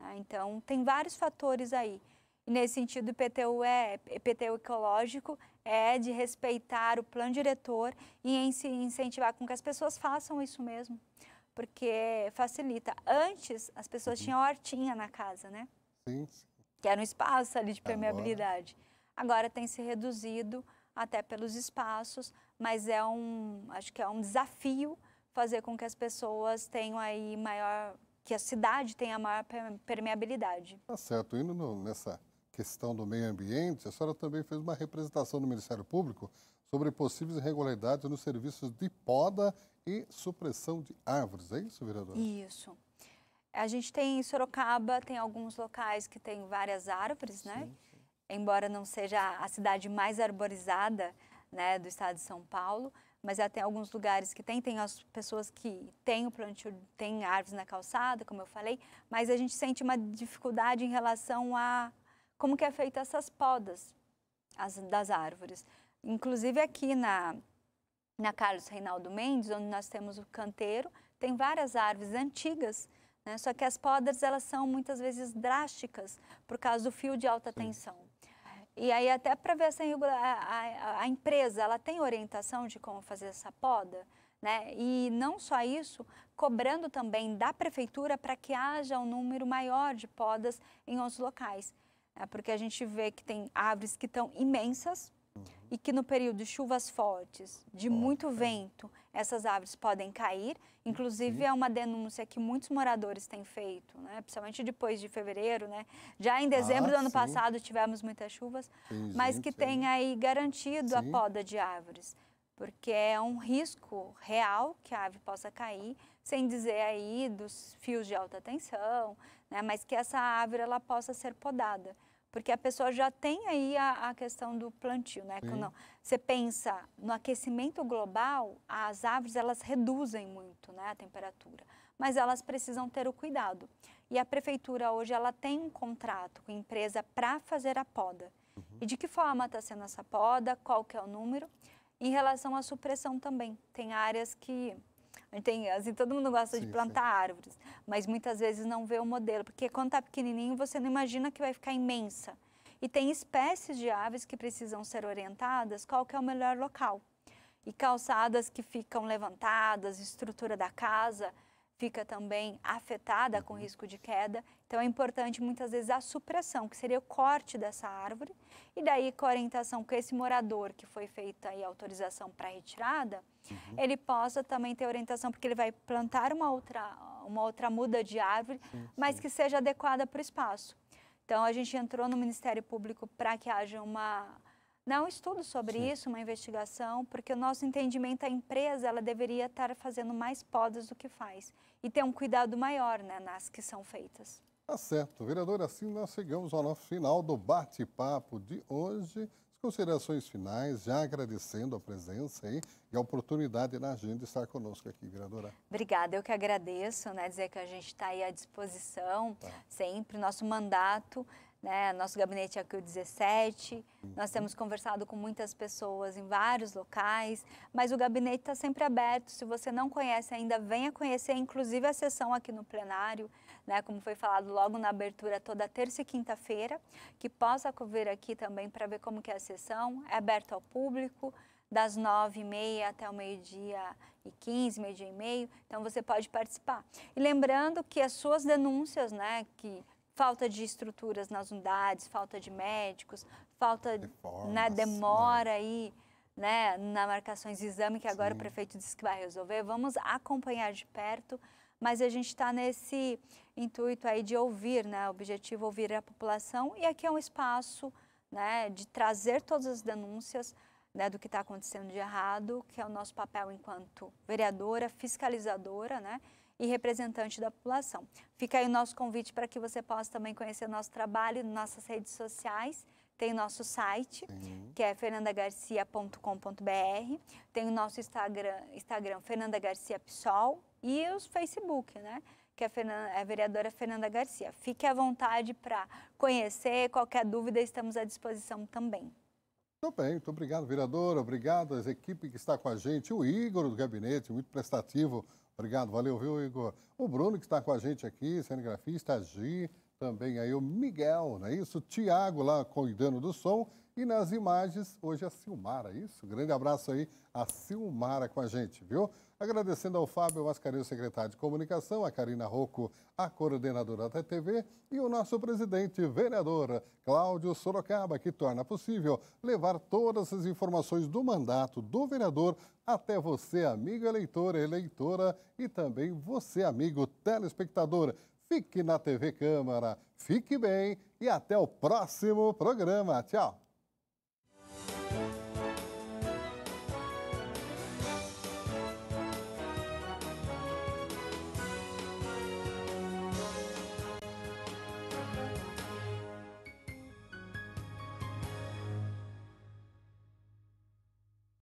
Ah, então, tem vários fatores aí. E nesse sentido, o IPTU, é, IPTU ecológico é de respeitar o plano diretor e incentivar com que as pessoas façam isso mesmo, porque facilita. Antes, as pessoas uhum. tinham hortinha na casa, né? sim. Que era um espaço ali de permeabilidade. Agora agora tem se reduzido até pelos espaços, mas é um, acho que é um desafio fazer com que as pessoas tenham aí maior, que a cidade tenha maior permeabilidade. Tá certo, indo no, nessa questão do meio ambiente, a senhora também fez uma representação do Ministério Público sobre possíveis irregularidades nos serviços de poda e supressão de árvores, é isso, vereadora? Isso. A gente tem em Sorocaba, tem alguns locais que tem várias árvores, né? Sim. né? embora não seja a cidade mais arborizada né, do estado de São Paulo, mas até alguns lugares que tem, tem as pessoas que têm o plantio, tem árvores na calçada, como eu falei, mas a gente sente uma dificuldade em relação a como que é feita essas podas as, das árvores. Inclusive aqui na, na Carlos Reinaldo Mendes, onde nós temos o canteiro, tem várias árvores antigas, né? só que as podas elas são muitas vezes drásticas por causa do fio de alta Sim. tensão. E aí até para ver essa a, a, a, empresa, ela tem orientação de como fazer essa poda, né? E não só isso, cobrando também da prefeitura para que haja um número maior de podas em outros locais, né? porque a gente vê que tem árvores que estão imensas e que no período de chuvas fortes, de Nossa. muito vento, essas árvores podem cair. Inclusive, uhum. é uma denúncia que muitos moradores têm feito, né? principalmente depois de fevereiro. Né? Já em dezembro ah, do ano sim. passado tivemos muitas chuvas, sim, mas gente, que tem aí garantido sim. a poda de árvores, porque é um risco real que a ave possa cair, sem dizer aí dos fios de alta tensão, né? mas que essa árvore ela possa ser podada porque a pessoa já tem aí a, a questão do plantio, né? Quando você pensa no aquecimento global, as árvores elas reduzem muito, né, a temperatura, mas elas precisam ter o cuidado. E a prefeitura hoje ela tem um contrato com a empresa para fazer a poda. Uhum. E de que forma está sendo essa poda? Qual que é o número? Em relação à supressão também, tem áreas que tem, assim, todo mundo gosta sim, de plantar sim. árvores, mas muitas vezes não vê o modelo, porque quando está pequenininho você não imagina que vai ficar imensa. E tem espécies de aves que precisam ser orientadas qual que é o melhor local. E calçadas que ficam levantadas, estrutura da casa, fica também afetada com uhum. risco de queda. Então é importante muitas vezes a supressão, que seria o corte dessa árvore. E daí com a orientação com esse morador que foi feita a autorização para retirada, uhum. ele possa também ter orientação porque ele vai plantar uma outra uma outra muda de árvore, sim, mas que seja adequada para o espaço. Então a gente entrou no Ministério Público para que haja uma não estudo sobre Sim. isso, uma investigação, porque o nosso entendimento, a empresa, ela deveria estar fazendo mais podas do que faz e ter um cuidado maior né, nas que são feitas. Tá certo. Vereador, assim nós chegamos ao nosso final do bate-papo de hoje. As considerações finais, já agradecendo a presença aí e a oportunidade na agenda de estar conosco aqui, vereadora. Obrigada, eu que agradeço, né, dizer que a gente está aí à disposição tá. sempre, nosso mandato né? Nosso gabinete é aqui o 17, uhum. nós temos conversado com muitas pessoas em vários locais, mas o gabinete está sempre aberto. Se você não conhece ainda, venha conhecer, inclusive a sessão aqui no plenário, né? como foi falado logo na abertura, toda terça e quinta-feira, que possa vir aqui também para ver como que é a sessão, é aberto ao público, das nove e meia até o meio-dia e quinze, meio-dia e meio, então você pode participar. E lembrando que as suas denúncias, né, que falta de estruturas nas unidades, falta de médicos, falta na né, demora né? aí, né, na marcações de exame que agora Sim. o prefeito disse que vai resolver. Vamos acompanhar de perto, mas a gente está nesse intuito aí de ouvir, né, objetivo é ouvir a população e aqui é um espaço, né, de trazer todas as denúncias. Né, do que está acontecendo de errado, que é o nosso papel enquanto vereadora, fiscalizadora, né, e representante da população. Fica aí o nosso convite para que você possa também conhecer nosso trabalho, nossas redes sociais. Tem nosso site, Sim. que é fernandagarcia.com.br. Tem o nosso Instagram, Instagram Fernanda Garcia Psol. E os Facebook, né? que é a, Fernanda, é a, vereadora Fernanda Garcia. Fique à vontade para conhecer, qualquer dúvida estamos à disposição também. Muito bem, muito obrigado, vereadora, obrigado às equipes que está com a gente, o Igor do gabinete, muito prestativo Obrigado, valeu, viu, Igor? O Bruno, que está com a gente aqui, cinegrafista, Gi, também aí o Miguel, não é isso? O Tiago lá cuidando do som. E nas imagens, hoje a Silmara, isso? Grande abraço aí a Silmara com a gente, viu? Agradecendo ao Fábio Mascarenhas, secretário de Comunicação, a Karina Rocco, a coordenadora da TV e o nosso presidente, vereador Cláudio Sorocaba, que torna possível levar todas as informações do mandato do vereador até você, amigo eleitor, eleitora e também você, amigo telespectador. Fique na TV Câmara, fique bem e até o próximo programa. Tchau!